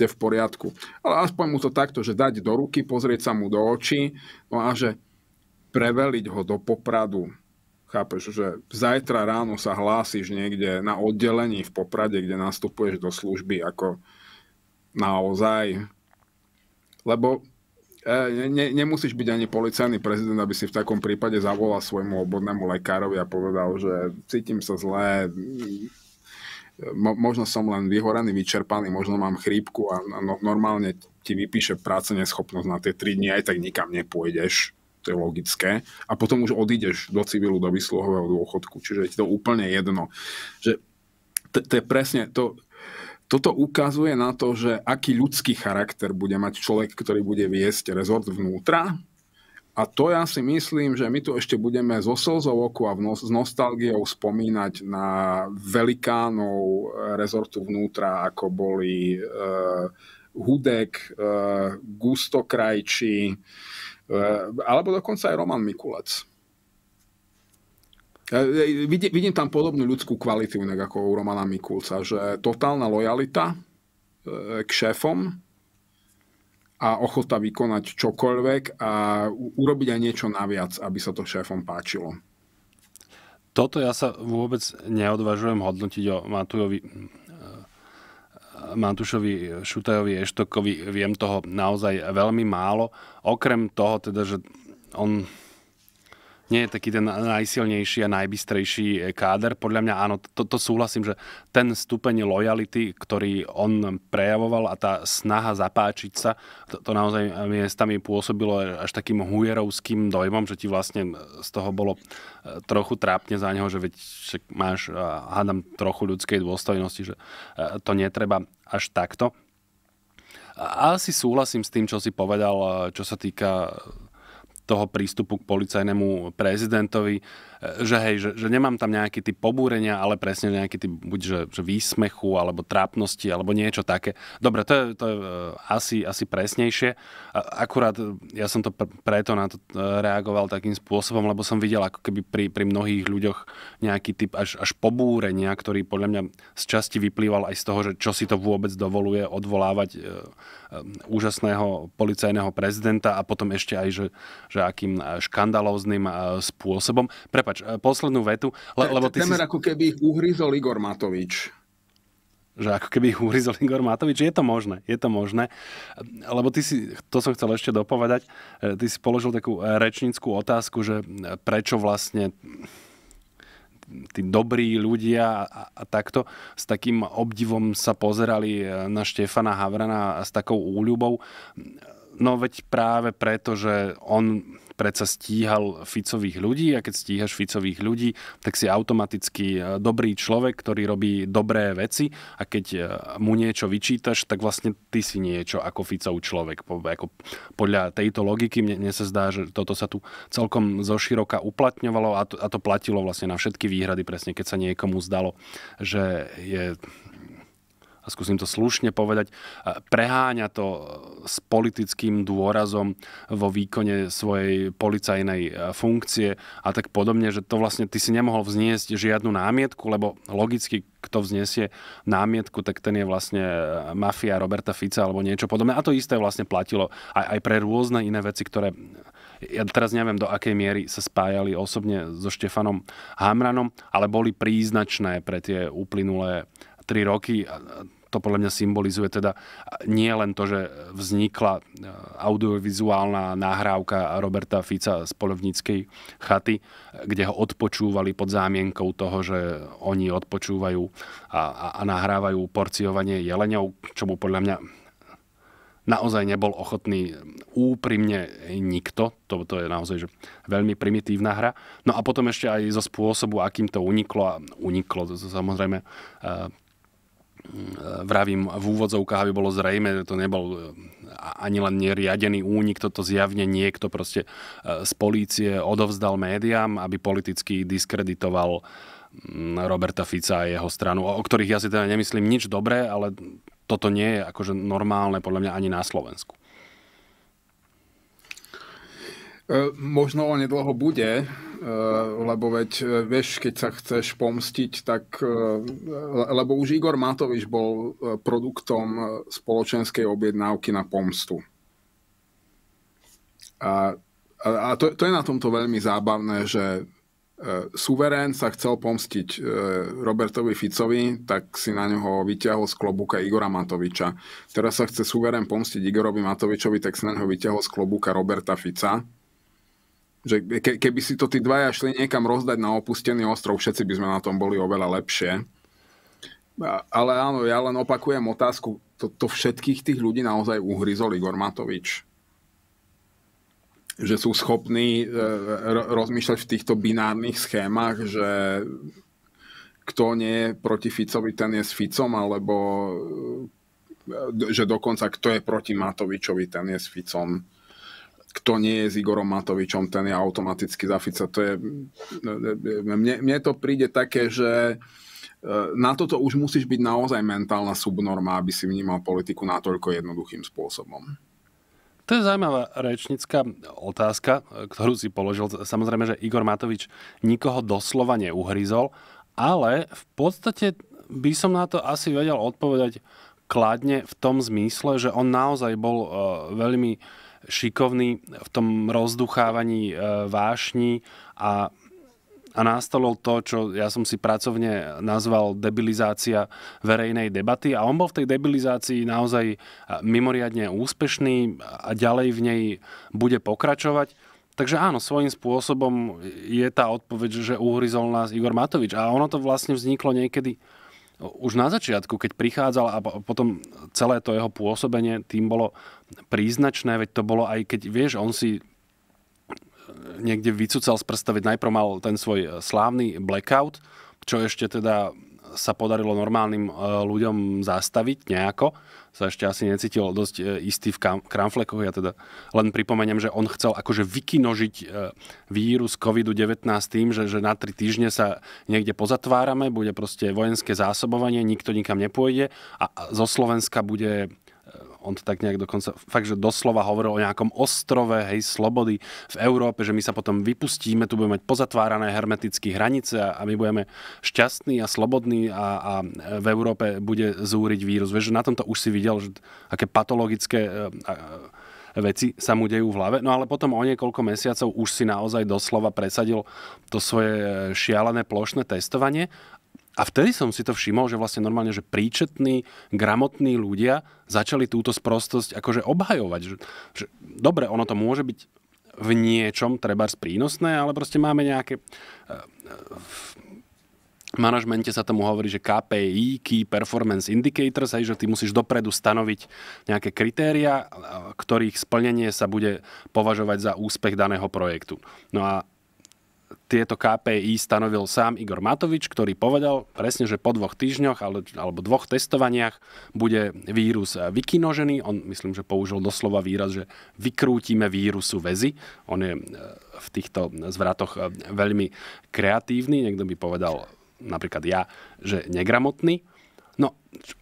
to je v poriadku. Ale aspoň mu to takto, že dať do ruky, pozrieť sa mu do očí, no a že preveliť ho do popradu. Chápeš, že zajtra ráno sa hlásiš niekde na oddelení v Poprade, kde nastupuješ do služby ako naozaj. Lebo e, ne, nemusíš byť ani policajný prezident, aby si v takom prípade zavolal svojmu obodnému lekárovi a povedal, že cítim sa zlé, mo- možno som len vyhoraný, vyčerpaný, možno mám chrípku a no-, no normálne ti vypíše práce neschopnosť na tie 3 dni, aj tak nikam nepôjdeš, to je logické. A potom už odídeš do civilu, do vysluhového dôchodku, čiže je ti to úplne jedno. Že to, to je presne, to, toto ukazuje na to, že aký ľudský charakter bude mať človek, ktorý bude viesť rezort vnútra a to ja si myslím, že my tu ešte budeme so slzov oku a no- s nostalgiou spomínať na velikánov eh, rezortu vnútra, ako boli e, Hudek, e, Gusto Krajči, e, alebo dokonca aj Roman Mikulec. E, vidím, vidím tam podobnú ľudskú kvalitu, inak ako u Romana Mikulca, že totálna lojalita e, k šéfom, a ochota vykonať čokoľvek a urobiť aj niečo naviac, aby sa to šéfom páčilo. Toto ja sa vôbec neodvažujem hodnotiť o Matujovi, e, Matušovi Šutajovi Eštokovi. Viem toho naozaj veľmi málo. Okrem toho, teda, že on nie je taký ten najsilnejší a najbystrejší e, káder. Podľa mňa áno, to, to súhlasím, že ten stupeň lojality, ktorý on prejavoval a tá snaha zapáčiť sa, to, to naozaj miestami pôsobilo až takým hujerovským dojmom, že ti vlastne z toho bolo e, trochu trápne za neho, že veď máš, e, hádam, trochu ľudskej dôstojnosti, že to netreba až takto. Asi súhlasím s tým, čo si povedal, čo sa týka toho prístupu k policajnému prezidentovi že hej, že, že nemám tam nejaký typ pobúrenia, ale presne nejaký typ buď že, že výsmechu, alebo trápnosti, alebo niečo také. Dobre, to je, to je e, asi, asi presnejšie. Akurát e, ja som to preto na to e, reagoval takým spôsobom, lebo som videl ako keby pri, pri mnohých ľuďoch nejaký typ až, až pobúrenia, ktorý podľa mňa z časti vyplýval aj z toho, že čo si to vôbec dovoluje odvolávať úžasného policajného prezidenta a potom ešte aj, že, že akým škandalóznym spôsobom. Prepa- prepač, e, poslednú vetu. Le, lebo ty Temer si... ako keby ich uhryzol Igor Matovič že ako keby ich uhryzol Igor Matovič. Je to možné, je to možné. Lebo ty si, to som chcel ešte dopovedať, e, ty si položil takú e, rečníckú otázku, že prečo vlastne tí dobrí ľudia a, a takto s takým obdivom sa pozerali na Štefana Havrana a s takou úľubou. No veď práve preto, že on predsa stíhal Ficových ľudí a keď stíhaš Ficových ľudí, tak si automaticky e, dobrý človek, ktorý robí dobré veci a keď e, mu niečo vyčítaš, tak vlastne ty si niečo ako Ficov človek. Ako podľa tejto logiky mne, mne sa zdá, že toto sa tu celkom zoširoka uplatňovalo a to, a to platilo vlastne na všetky výhrady, presne keď sa niekomu zdalo, že je skúsim to slušne povedať, e, preháňa to e, s politickým dôrazom vo výkone svojej policajnej e, funkcie a tak podobne, že to vlastne ty si nemohol vzniesť žiadnu námietku, lebo logicky kto vznesie námietku, tak ten je vlastne mafia Roberta Fica alebo niečo podobné. A to isté vlastne platilo aj, aj pre rôzne iné veci, ktoré ja teraz neviem, do akej miery sa spájali osobne so Štefanom Hamranom, ale boli príznačné pre tie uplynulé tri roky to podľa mňa symbolizuje teda nie len to, že vznikla e, audiovizuálna nahrávka Roberta Fica z polovníckej chaty, kde ho odpočúvali pod zámienkou toho, že oni odpočúvajú a, a, a nahrávajú porciovanie jeleňov, čo mu podľa mňa naozaj nebol ochotný úprimne nikto. To, to je naozaj že veľmi primitívna hra. No a potom ešte aj zo spôsobu, akým to uniklo. A uniklo to, to samozrejme e, vravím v úvodzovkách, aby bolo zrejme, to nebol e, ani len neriadený únik, toto zjavne niekto proste e, z polície odovzdal médiám, aby politicky diskreditoval mm, Roberta Fica a jeho stranu, o ktorých ja si teda nemyslím nič dobré, ale toto nie je akože normálne podľa mňa ani na Slovensku. E, možno dlho bude, e, lebo veď, e, vieš, keď sa chceš pomstiť, tak, lebo už Igor Matovič bol produktom spoločenskej objednávky na pomstu. A, a to, to je na tomto veľmi zábavné, že suverén sa chcel pomstiť Robertovi Ficovi, tak si na neho vyťahol z klobúka Igora Matoviča. Teraz sa chce suverén pomstiť Igorovi Matovičovi, tak si na neho vyťahol z klobúka Roberta Fica že ke, keby si to tí dvaja šli niekam rozdať na opustený ostrov, všetci by sme na tom boli oveľa lepšie. Ale áno, ja len opakujem otázku, to, to všetkých tých ľudí naozaj uhryzol Igor Matovič. Že sú schopní e, rozmýšľať v týchto binárnych schémach, že kto nie je proti Ficovi, ten je s Ficom, alebo e, že dokonca kto je proti Matovičovi, ten je s Ficom kto nie je s Igorom Matovičom, ten je automaticky za Fica. To je, e, e, mne, mne to príde také, že e, na toto už musíš byť naozaj mentálna subnorma, aby si vnímal politiku natoľko jednoduchým spôsobom. To je zaujímavá rečnická otázka, ktorú si položil. Samozrejme, že Igor Matovič nikoho doslova neuhryzol, ale v podstate by som na to asi vedel odpovedať kladne v tom zmysle, že on naozaj bol veľmi šikovný v tom rozduchávaní e, vášni a a nastalo to, čo ja som si pracovne nazval debilizácia verejnej debaty a on bol v tej debilizácii naozaj e, mimoriadne úspešný a ďalej v nej bude pokračovať. Takže áno, svojím spôsobom je tá odpoveď, že uhryzol nás Igor Matovič. A ono to vlastne vzniklo niekedy už na začiatku, keď prichádzal a potom celé to jeho pôsobenie, tým bolo príznačné, veď to bolo aj keď, vieš, on si eh, niekde vycúcal z prsta, veď najprv mal ten svoj eh, slávny blackout, čo ešte teda sa podarilo normálnym e, ľuďom zastaviť nejako. Sa ešte asi necítil dosť e, istý v kramflekoch. Ja teda len pripomeniem, že on chcel akože vykinožiť e, vírus COVID-19 tým, že, že na tri týždne sa niekde pozatvárame, bude proste vojenské zásobovanie, nikto nikam nepôjde a zo Slovenska bude on to tak nejak dokonca, fakt, že doslova hovoril o nejakom ostrove, hej, slobody v Európe, že my sa potom vypustíme, tu budeme mať pozatvárané hermetické hranice a, a my budeme šťastní a slobodní a, a v Európe bude zúriť vírus. Vieš, že na tomto už si videl, že aké patologické... E, a, a, e, veci sa mu dejú v hlave. No ale potom o niekoľko mesiacov už si naozaj doslova presadil to svoje e, šialené plošné testovanie a vtedy som si to všimol, že vlastne normálne, že príčetní, gramotní ľudia začali túto sprostosť akože obhajovať. Že, že, dobre, ono to môže byť v niečom treba prínosné, ale proste máme nejaké... E, e, v manažmente sa tomu hovorí, že KPI, Key Performance Indicators, aj, že ty musíš dopredu stanoviť nejaké kritéria, ktorých splnenie sa bude považovať za úspech daného projektu. No a tieto KPI stanovil sám Igor Matovič, ktorý povedal presne, že po dvoch týždňoch alebo dvoch testovaniach bude vírus vykinožený. On myslím, že použil doslova výraz, že vykrútime vírusu väzy. On je e, v týchto zvratoch e, veľmi kreatívny. Niekto by povedal, napríklad ja, že negramotný. No,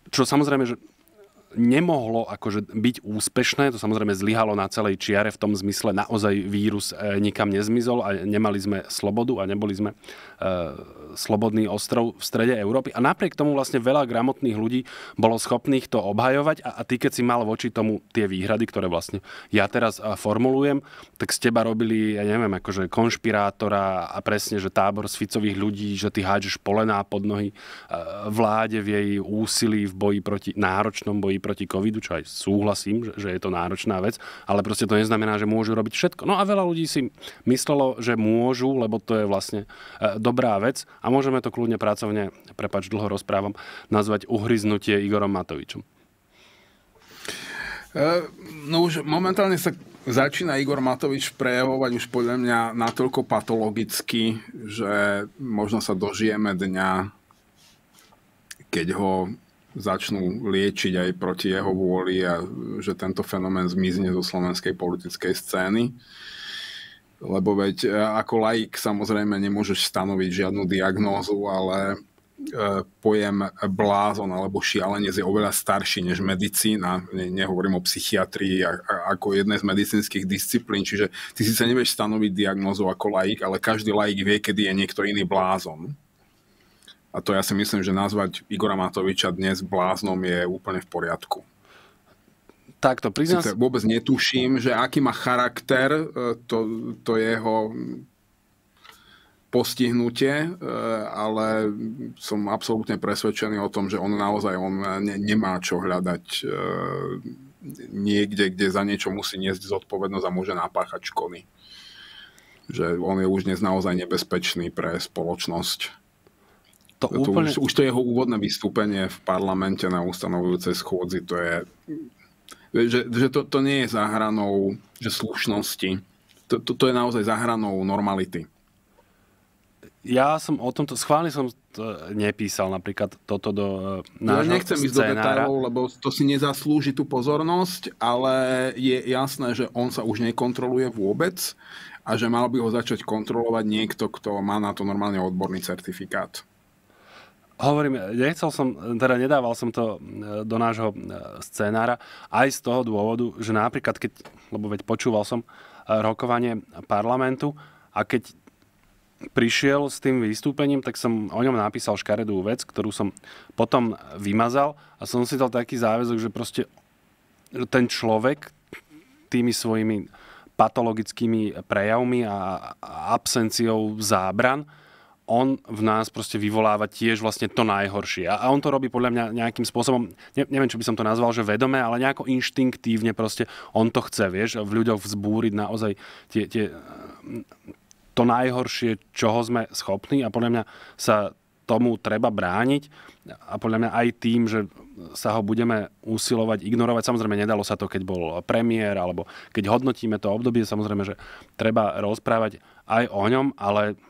čo samozrejme, že nemohlo akože byť úspešné. To samozrejme zlyhalo na celej čiare v tom zmysle naozaj vírus e, nikam nezmizol a nemali sme slobodu a neboli sme E, slobodný ostrov v strede Európy. A napriek tomu vlastne veľa gramotných ľudí bolo schopných to obhajovať a, a ty, keď si mal voči tomu tie výhrady, ktoré vlastne ja teraz e, formulujem, tak z teba robili, ja neviem, akože konšpirátora a presne, že tábor svicových ľudí, že ty hádžeš polená pod nohy e, vláde v jej úsilí v boji proti náročnom boji proti covidu, čo aj súhlasím, že je to náročná vec, ale proste to neznamená, že môžu robiť všetko. No a veľa ľudí si myslelo, že môžu, lebo to je vlastne do dobrá vec a môžeme to kľudne pracovne, prepač dlho rozprávam, nazvať uhryznutie Igorom Matovičom. E, no už momentálne sa začína Igor Matovič prejavovať už podľa mňa natoľko patologicky, že možno sa dožijeme dňa, keď ho začnú liečiť aj proti jeho vôli a že tento fenomén zmizne zo slovenskej politickej scény lebo veď e, ako laik samozrejme nemôžeš stanoviť žiadnu diagnózu, ale e, pojem blázon alebo šialenie je oveľa starší než medicína. Nehovorím o psychiatrii ako jednej z medicínskych disciplín, čiže ty síce nevieš stanoviť diagnózu ako laik, ale každý laik vie, kedy je niekto iný blázon. A to ja si myslím, že nazvať Igora Matoviča dnes bláznom je úplne v poriadku. Takto, priznám Sice vôbec netuším, že aký má charakter e, to, to jeho postihnutie, e, ale som absolútne presvedčený o tom, že on naozaj on ne, nemá čo hľadať e, niekde, kde za niečo musí niesť zodpovednosť a môže napáchať škody. Že on je už dnes naozaj nebezpečný pre spoločnosť. To, to úplne... už, už to jeho úvodné vystúpenie v parlamente na ustanovujúcej schôdzi, to je že, že to, to nie je záhranou že slušnosti. To, to, to je naozaj záhranou normality. Ja som o tomto, schválne som to nepísal napríklad toto do e, nášho Ja nechcem ísť do detailov, lebo to si nezaslúži tú pozornosť, ale je jasné, že on sa už nekontroluje vôbec a že mal by ho začať kontrolovať niekto, kto má na to normálne odborný certifikát. Hovorím, nechcel som, teda nedával som to e, do nášho e, scénára aj z toho dôvodu, že napríklad keď, lebo veď počúval som e, rokovanie parlamentu a keď prišiel s tým vystúpením, tak som o ňom napísal škaredú vec, ktorú som potom vymazal a som si dal taký záväzok, že proste ten človek tými svojimi patologickými prejavmi a absenciou zábran on v nás proste vyvoláva tiež vlastne to najhoršie. A, on to robí podľa mňa nejakým spôsobom, ne, neviem, či by som to nazval, že vedome, ale nejako inštinktívne proste on to chce, vieš, v ľuďoch vzbúriť naozaj tie, tie, to najhoršie, čoho sme schopní a podľa mňa sa tomu treba brániť a podľa mňa aj tým, že sa ho budeme usilovať ignorovať. Samozrejme, nedalo sa to, keď bol premiér, alebo keď hodnotíme to obdobie, samozrejme, že treba rozprávať aj o ňom, ale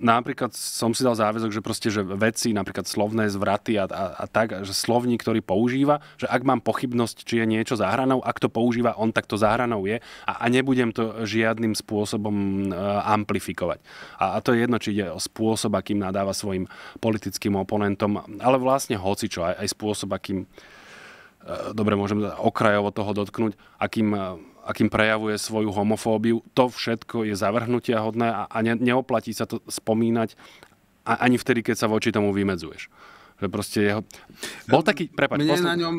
napríklad som si dal záväzok, že proste, že veci, napríklad slovné zvraty a, a, a tak, že slovník, ktorý používa, že ak mám pochybnosť, či je niečo zahranou, ak to používa on, tak to zahranou je a, a nebudem to žiadnym spôsobom e, amplifikovať. A, a to je jedno, či ide o spôsob, akým nadáva svojim politickým oponentom, ale vlastne hocičo, aj, aj spôsob, akým e, dobre môžem okrajovo toho dotknúť, akým e, akým prejavuje svoju homofóbiu. To všetko je zavrhnutia hodné a, a ne, neoplatí sa to spomínať a, ani vtedy, keď sa voči tomu vymedzuješ. Že proste jeho... Bol taký... Prepač, Mne posled... na ňom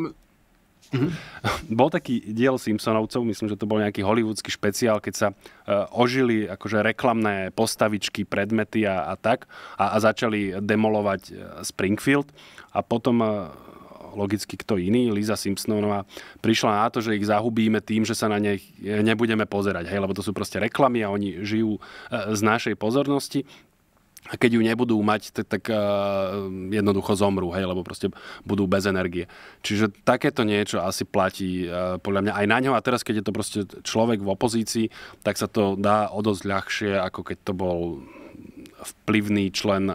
Mm-hmm. Bol taký diel Simpsonovcov, myslím, že to bol nejaký hollywoodsky špeciál, keď sa uh, ožili akože reklamné postavičky, predmety a, a tak a, a začali demolovať e, Springfield a potom uh, logicky kto iný, Liza Simpsonová, prišla na to, že ich zahubíme tým, že sa na nich eh, nebudeme pozerať, hej, lebo to sú proste reklamy a oni žijú eh, z našej pozornosti. A keď ju nebudú mať, tak, tak uh, eh, jednoducho zomrú, hej, lebo proste budú bez energie. Čiže takéto niečo asi platí uh, podľa mňa aj na ňo. A teraz, keď je to proste človek v opozícii, tak sa to dá o dosť ľahšie, ako keď to bol vplyvný člen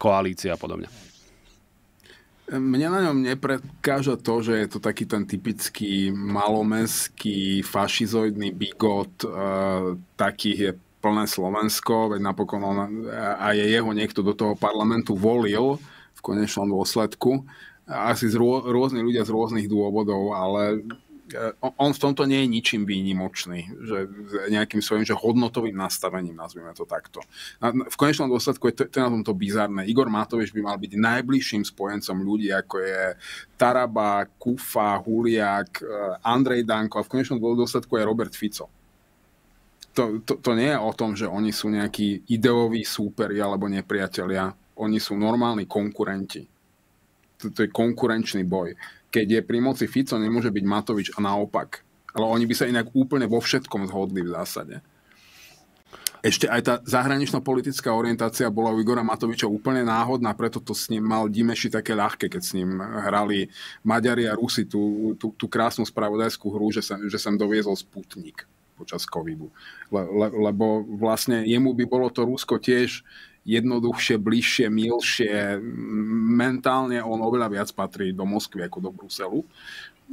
koalície a podobne. Mňa na ňom neprekáža to, že je to taký ten typický malomenský fašizoidný bigot, e, takých je plné Slovensko, veď napokon on, a je jeho niekto do toho parlamentu volil v konečnom dôsledku. Asi z rô, rôzni ľudia z rôznych dôvodov, ale E, on v tomto nie je ničím výnimočný, že nejakým svojím že hodnotovým nastavením, nazvime to takto. V konečnom dôsledku je to, to na tomto bizarné. Igor Matovič by mal byť najbližším spojencom ľudí, ako je Taraba, Kufa, Huliak, e, Andrej Danko a v konečnom dôsledku je Robert Fico. To, to, to nie je o tom, že oni sú nejakí ideoví súperi alebo nepriatelia. Oni sú normálni konkurenti. To, to je konkurenčný boj keď je pri moci Fico, nemôže byť Matovič a naopak. Ale oni by sa inak úplne vo všetkom zhodli v zásade. Ešte aj tá zahranično-politická orientácia bola u Igora Matoviča úplne náhodná, preto to s ním mal Dimeši také ľahké, keď s ním hrali Maďari a Rusi tú, tú, tú krásnu spravodajskú hru, že sem, že sem doviezol Sputnik počas covidu. Le, le, lebo vlastne jemu by bolo to Rusko tiež jednoduchšie, bližšie, milšie. Mentálne on oveľa viac patrí do Moskvy ako do Bruselu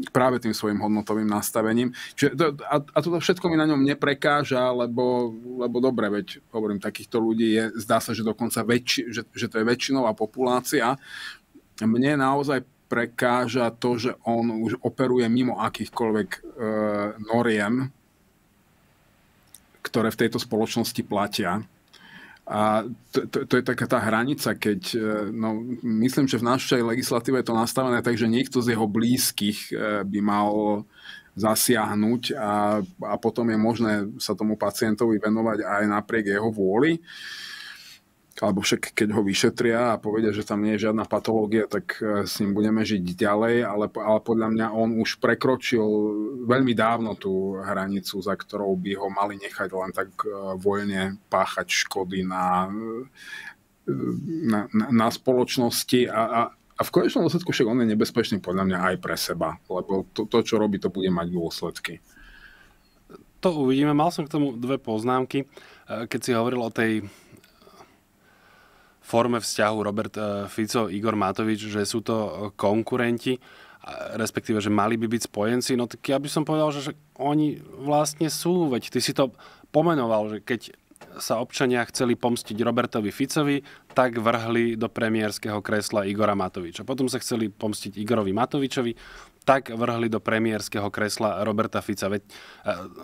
práve tým svojim hodnotovým nastavením. Čiže to, a, a toto všetko mi na ňom neprekáža, lebo, lebo dobre, veď hovorím, takýchto ľudí je, zdá sa, že dokonca väč, že, že to je väčšinová populácia. Mne naozaj prekáža to, že on už operuje mimo akýchkoľvek e, noriem, ktoré v tejto spoločnosti platia a to, to, to je taká tá hranica, keď, e, no, myslím, že v našej legislatíve je to nastavené tak, že niekto z jeho blízkych e, by mal zasiahnuť a, a potom je možné sa tomu pacientovi venovať aj napriek jeho vôli. Uh, alebo však keď ho vyšetria a povedia, že tam nie je žiadna patológia, tak e, s ním budeme žiť ďalej, ale, ale podľa mňa on už prekročil veľmi dávno tú hranicu, za ktorou by ho mali nechať len tak e, voľne páchať škody na, e, na, na, na spoločnosti a, a, a v konečnom dôsledku však on je nebezpečný podľa mňa aj pre seba, lebo to, to čo robí, to bude mať dôsledky. To uvidíme. Mal som k tomu dve poznámky. Keď si hovoril o tej forme vzťahu Robert e, Fico, Igor Matovič, že sú to e, konkurenti, respektíve, že mali by byť spojenci, no tak ja by som povedal, že, že oni vlastne sú, veď ty si to pomenoval, že keď sa občania chceli pomstiť Robertovi Ficovi, tak vrhli do premiérskeho kresla Igora Matoviča. Potom sa chceli pomstiť Igorovi Matovičovi, tak vrhli do premiérskeho kresla Roberta Fica. Veď, e,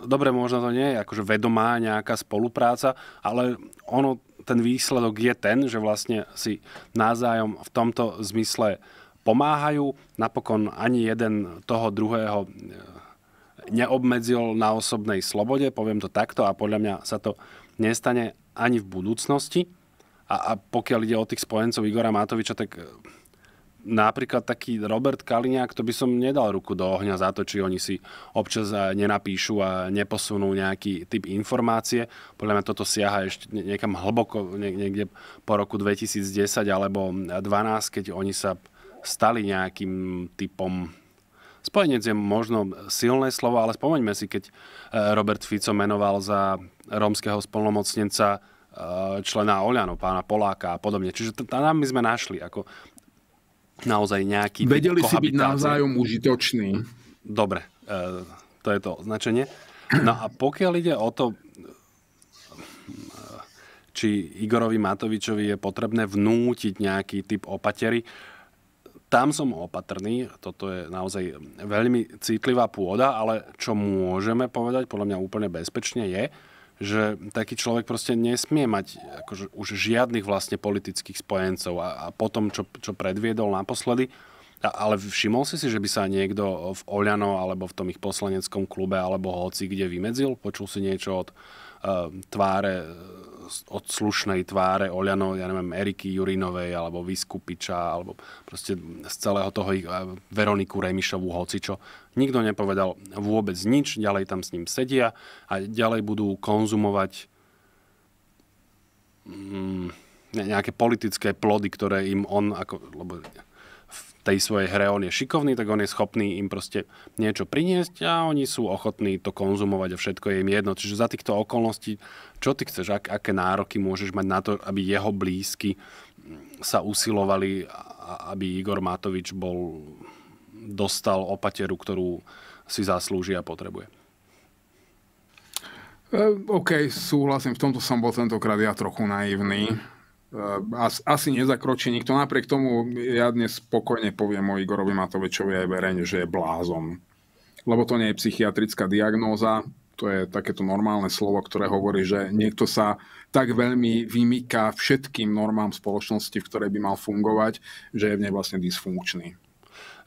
dobre, možno to nie je akože vedomá nejaká spolupráca, ale ono ten výsledok je ten, že vlastne si názájom v tomto zmysle pomáhajú. Napokon ani jeden toho druhého eh, neobmedzil na osobnej slobode, poviem to takto, a podľa mňa sa to nestane ani v budúcnosti. A, a pokiaľ ide o tých spojencov Igora Matoviča, tak eh, napríklad taký Robert Kaliňák, to by som nedal ruku do ohňa za to, či oni si občas eh, nenapíšu a neposunú nejaký typ informácie. Podľa mňa toto siaha ešte niekam hlboko, niekde po roku 2010 alebo 2012, hm, keď oni sa stali nejakým typom Spojenec je možno silné slovo, ale spomeňme si, keď eh, Robert Fico menoval za rómskeho spolnomocnenca eh, člena Oľano, pána Poláka a podobne. Čiže tam my sme našli ako naozaj nejaký... Vedeli si byť navzájom užitočný. Dobre, e, to je to označenie. No a pokiaľ ide o to, e, či Igorovi Matovičovi je potrebné vnútiť nejaký typ opatery, tam som opatrný, toto je naozaj veľmi citlivá pôda, ale čo môžeme povedať, podľa mňa úplne bezpečne je, že taký človek proste nesmie mať akože už žiadnych vlastne politických spojencov a, a po tom, čo, čo predviedol naposledy, ale všimol si si, že by sa niekto v Oľano alebo v tom ich poslaneckom klube alebo hoci kde vymedzil? Počul si niečo od uh, tváre od slušnej tváre Oliano, ja neviem, Eriky Jurinovej alebo Vyskupiča alebo proste z celého toho ich e, Veroniku Remišovú hocičo. Nikto nepovedal vôbec nič, ďalej tam s ním sedia a ďalej budú konzumovať mm, nejaké politické plody, ktoré im on, ako, lebo tej svojej hre on je šikovný, tak on je schopný im proste niečo priniesť a oni sú ochotní to konzumovať a všetko je im jedno. Čiže za týchto okolností, čo ty chceš, ak, aké nároky môžeš mať na to, aby jeho blízky sa usilovali, aby Igor Matovič bol, dostal opateru, ktorú si zaslúži a potrebuje. Ehm, OK, súhlasím, v tomto som bol tentokrát ja trochu naivný. Mm Ehm, as, asi nezakročí nikto. Napriek tomu ja dnes spokojne poviem o Igorovi Matovičovi aj verejne, že je blázon. Lebo to nie je psychiatrická diagnóza, to je takéto normálne slovo, ktoré hovorí, že niekto sa tak veľmi vymýka všetkým normám spoločnosti, v ktorej by mal fungovať, že je v nej vlastne dysfunkčný.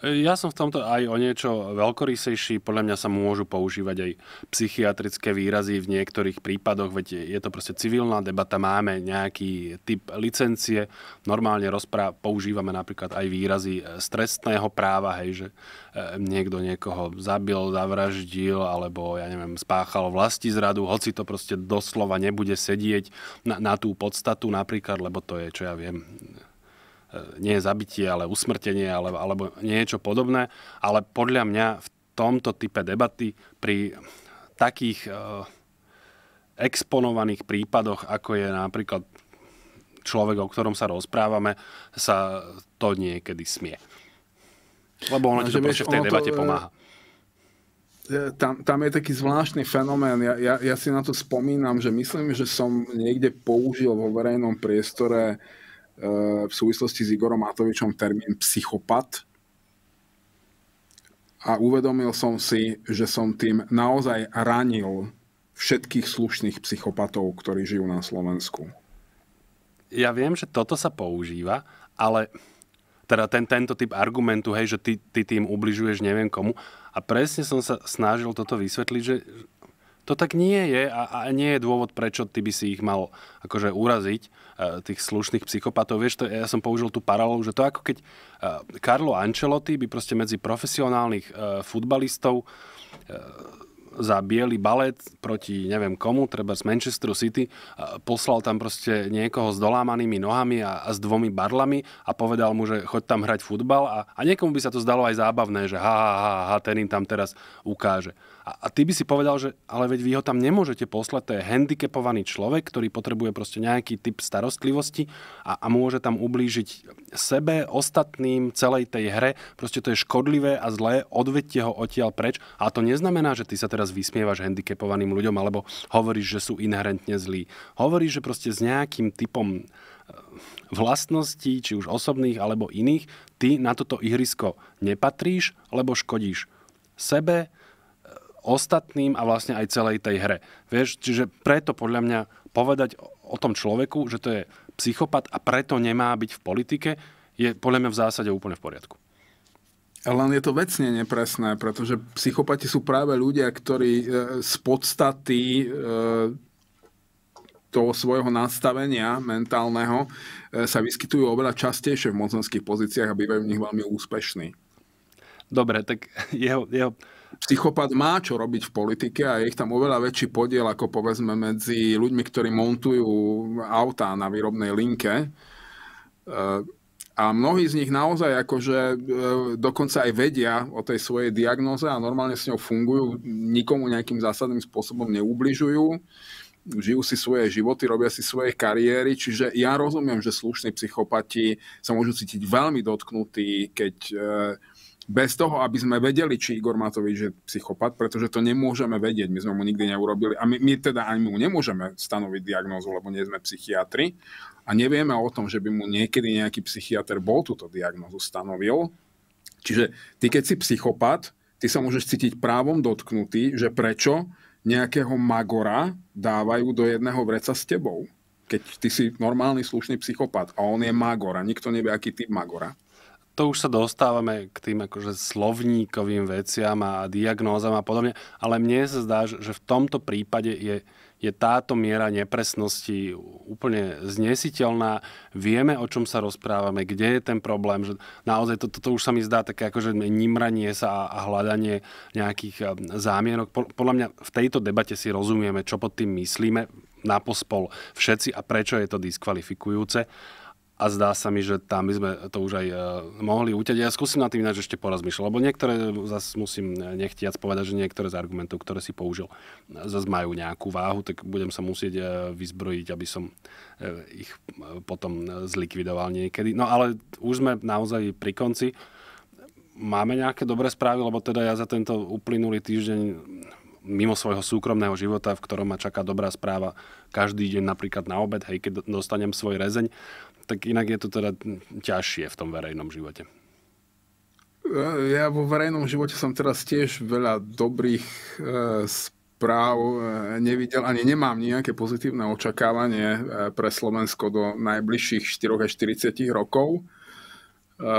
Ja som v tomto aj o niečo veľkorysejší. Podľa mňa sa môžu používať aj psychiatrické výrazy v niektorých prípadoch, veď je to proste civilná debata, máme nejaký typ licencie. Normálne rozpráv používame napríklad aj výrazy stresného e, práva, hej, že e, niekto niekoho zabil, zavraždil alebo, ja neviem, spáchal vlasti zradu, hoci to proste doslova nebude sedieť na, na tú podstatu napríklad, lebo to je, čo ja viem, nie zabitie, ale usmrtenie ale, alebo niečo podobné. Ale podľa mňa v tomto type debaty pri takých e, exponovaných prípadoch, ako je napríklad človek, o ktorom sa rozprávame, sa to niekedy smie. Lebo ono ti to v tej debate to, e, pomáha. Tam, tam je taký zvláštny fenomén. Ja, ja, ja si na to spomínam, že myslím, že som niekde použil vo verejnom priestore uh, Eh, v súvislosti s Igorom Matovičom termín psychopat a uvedomil som si, že som tým naozaj ranil všetkých slušných psychopatov, ktorí žijú na Slovensku. Ja viem, že toto sa používa, ale teda ten, tento typ argumentu, hej, že ty, ty tým ubližuješ neviem komu. A presne som sa snažil toto vysvetliť, že to tak nie je a, a nie je dôvod, prečo ty by si ich mal akože uraziť Eh, tých slušných psychopatov. Vieš, to, ja som použil tú paralelu, že to ako keď eh, Carlo Ancelotti by proste medzi profesionálnych eh, futbalistov za biely balet proti neviem komu, treba z Manchesteru City, poslal tam proste niekoho s dolámanými nohami a, a s dvomi barlami a povedal mu, že choď tam hrať futbal a, a niekomu by sa to zdalo aj zábavné, že ha, ha, ha, ha ten im tam teraz ukáže. A, a ty by si povedal, že ale veď vy ho tam nemôžete poslať, to je handicapovaný človek, ktorý potrebuje proste nejaký typ starostlivosti a, a môže tam ublížiť sebe, ostatným, celej tej hre. Proste to je škodlivé a zlé, odvedte ho odtiaľ preč. A to neznamená, že ty sa teraz vysmievaš handicapovaným ľuďom alebo hovoríš, že sú inherentne zlí. Hovoríš, že proste s nejakým typom e, vlastností, či už osobných alebo iných, ty na toto ihrisko nepatríš, lebo škodíš sebe, ostatným a vlastne aj celej tej hre. Vieš, čiže preto podľa mňa povedať o tom človeku, že to je psychopat a preto nemá byť v politike, je podľa mňa v zásade úplne v poriadku. Len je to vecne nepresné, pretože psychopati sú práve ľudia, ktorí e, z podstaty e, toho svojho nastavenia mentálneho e, sa vyskytujú oveľa častejšie v mocenských pozíciách a bývajú v nich veľmi úspešní. Dobre, tak [LAUGHS] jeho, jeho psychopat má čo robiť v politike a je ich tam oveľa väčší podiel ako povedzme medzi ľuďmi, ktorí montujú autá na výrobnej linke. E, a mnohí z nich naozaj akože e, dokonca aj vedia o tej svojej diagnoze a normálne s ňou fungujú, nikomu nejakým zásadným spôsobom neubližujú, žijú si svoje životy, robia si svoje kariéry, čiže ja rozumiem, že slušní psychopati sa môžu cítiť veľmi dotknutí, keď e, bez toho, aby sme vedeli, či Igor Matovič je psychopat, pretože to nemôžeme vedieť, my sme mu nikdy neurobili a my, my teda ani mu nemôžeme stanoviť diagnózu, lebo nie sme psychiatri a nevieme o tom, že by mu niekedy nejaký psychiatr bol túto diagnózu stanovil. Čiže ty, keď si psychopat, ty sa môžeš cítiť právom dotknutý, že prečo nejakého magora dávajú do jedného vreca s tebou. Keď ty si normálny, slušný psychopat a on je magor a nikto nevie, aký typ magora to už sa dostávame k tým akože slovníkovým veciam a diagnózam a podobne, ale mne sa zdá, že v tomto prípade je, je táto miera nepresnosti úplne znesiteľná. Vieme, o čom sa rozprávame, kde je ten problém. Že naozaj toto to, to už sa mi zdá také akože nimranie sa a, hľadanie nejakých um, zámienok. Podľa mňa v tejto debate si rozumieme, čo pod tým myslíme na pospol všetci a prečo je to diskvalifikujúce a zdá sa mi, že tam by sme to už aj uh, mohli uteť. Ja skúsim na tým ináč ešte porozmýšľať, lebo niektoré, zase musím nechtiac povedať, že niektoré z argumentov, ktoré si použil, zase majú nejakú váhu, tak budem sa musieť uh, vyzbrojiť, aby som uh, ich potom zlikvidoval niekedy. No ale už sme naozaj pri konci. Máme nejaké dobré správy, lebo teda ja za tento uplynulý týždeň mimo svojho súkromného života, v ktorom ma čaká dobrá správa každý deň napríklad na obed, hej, keď dostanem svoj rezeň, tak inak je to teda ťažšie v tom verejnom živote. Ja vo verejnom živote som teraz tiež veľa dobrých e, správ e, nevidel, ani nemám nejaké pozitívne očakávanie e, pre Slovensko do najbližších 4 až 40 rokov. E,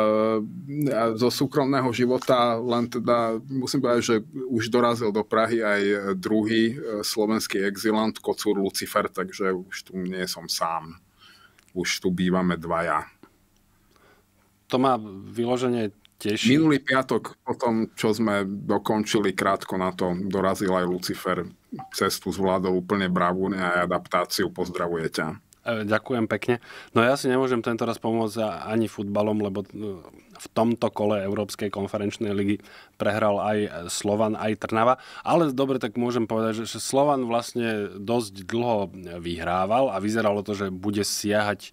zo súkromného života len teda musím povedať, že už dorazil do Prahy aj druhý slovenský exilant Kocúr Lucifer, takže už tu nie som sám už tu bývame dvaja. To má vyloženie teší. Minulý piatok, po tom, čo sme dokončili krátko na to, dorazil aj Lucifer cestu s vládou úplne bravúrne a adaptáciu. Pozdravuje ťa. E, ďakujem pekne. No ja si nemôžem tento raz pomôcť ani futbalom, lebo e, v tomto kole Európskej konferenčnej ligy prehral aj Slovan, aj Trnava. Ale dobre, tak môžem povedať, že Slovan vlastne dosť dlho vyhrával a vyzeralo to, že bude siahať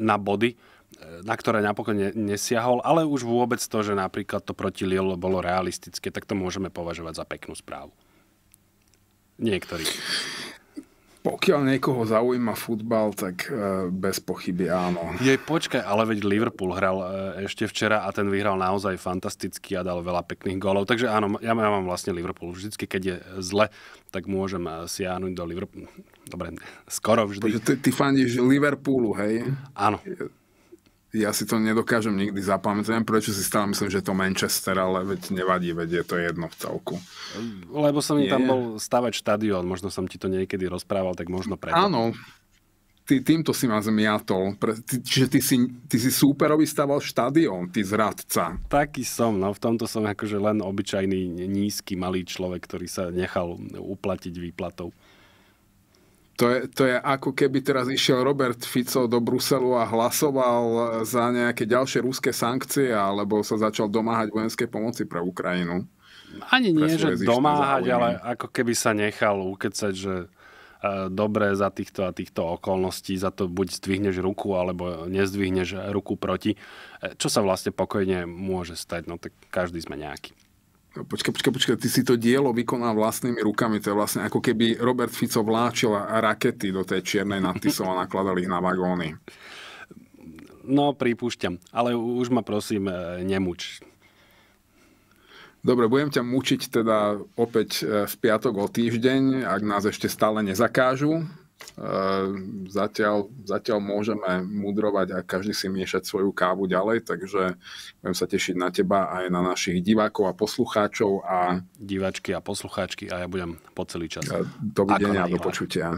na body na ktoré napokon nesiahol, ale už vôbec to, že napríklad to proti Lille bolo realistické, tak to môžeme považovať za peknú správu. Niektorí. Pokiaľ niekoho zaujíma futbal, tak e, bez pochyby áno. Je, počkaj, ale veď Liverpool hral e, ešte včera a ten vyhral naozaj fantasticky a dal veľa pekných golov. Takže áno, ja, mám vlastne Liverpool. Vždycky, keď je zle, tak môžem e, siahnuť do Liverpoolu. Dobre, [LAUGHS] skoro vždy. ty, ty fandíš Liverpoolu, hej? Áno ja si to nedokážem nikdy zapamätať, neviem prečo si stále myslím, že je to Manchester, ale veď nevadí, veď je to jedno v celku. Lebo som im tam bol stavať štadión, možno som ti to niekedy rozprával, tak možno preto. Áno, ty, týmto si ma zmiatol, pre, ty, čiže ty si, ty si súperovi staval štadión, ty zradca. Taký som, no v tomto som akože len obyčajný nízky malý človek, ktorý sa nechal uplatiť výplatou. To je, to je ako keby teraz išiel Robert Fico do Bruselu a hlasoval za nejaké ďalšie ruské sankcie alebo sa začal domáhať vojenskej pomoci pre Ukrajinu. Ani nie, že domáhať, ale ako keby sa nechal ukecať, že e, dobre za týchto a týchto okolností, za to buď zdvihneš ruku, alebo nezdvihneš ruku proti, e, čo sa vlastne pokojne môže stať, no tak každý sme nejaký. Počkaj, počkaj, počkaj, ty si to dielo vykoná vlastnými rukami, to je vlastne ako keby Robert Fico vláčil rakety do tej čiernej nadtisov a nakladali ich na vagóny. No, pripúšťam, ale už ma prosím e, nemuč. Dobre, budem ťa mučiť teda opäť e, v piatok o týždeň, ak nás ešte stále nezakážu. Eh, zatiaľ, zatiaľ môžeme mudrovať a každý si miešať svoju kávu ďalej, takže budem sa tešiť na teba aj na našich divákov a poslucháčov. A... Diváčky a poslucháčky a ja budem po celý čas. Eh, dovidenia a do počutia.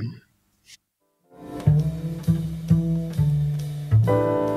thank you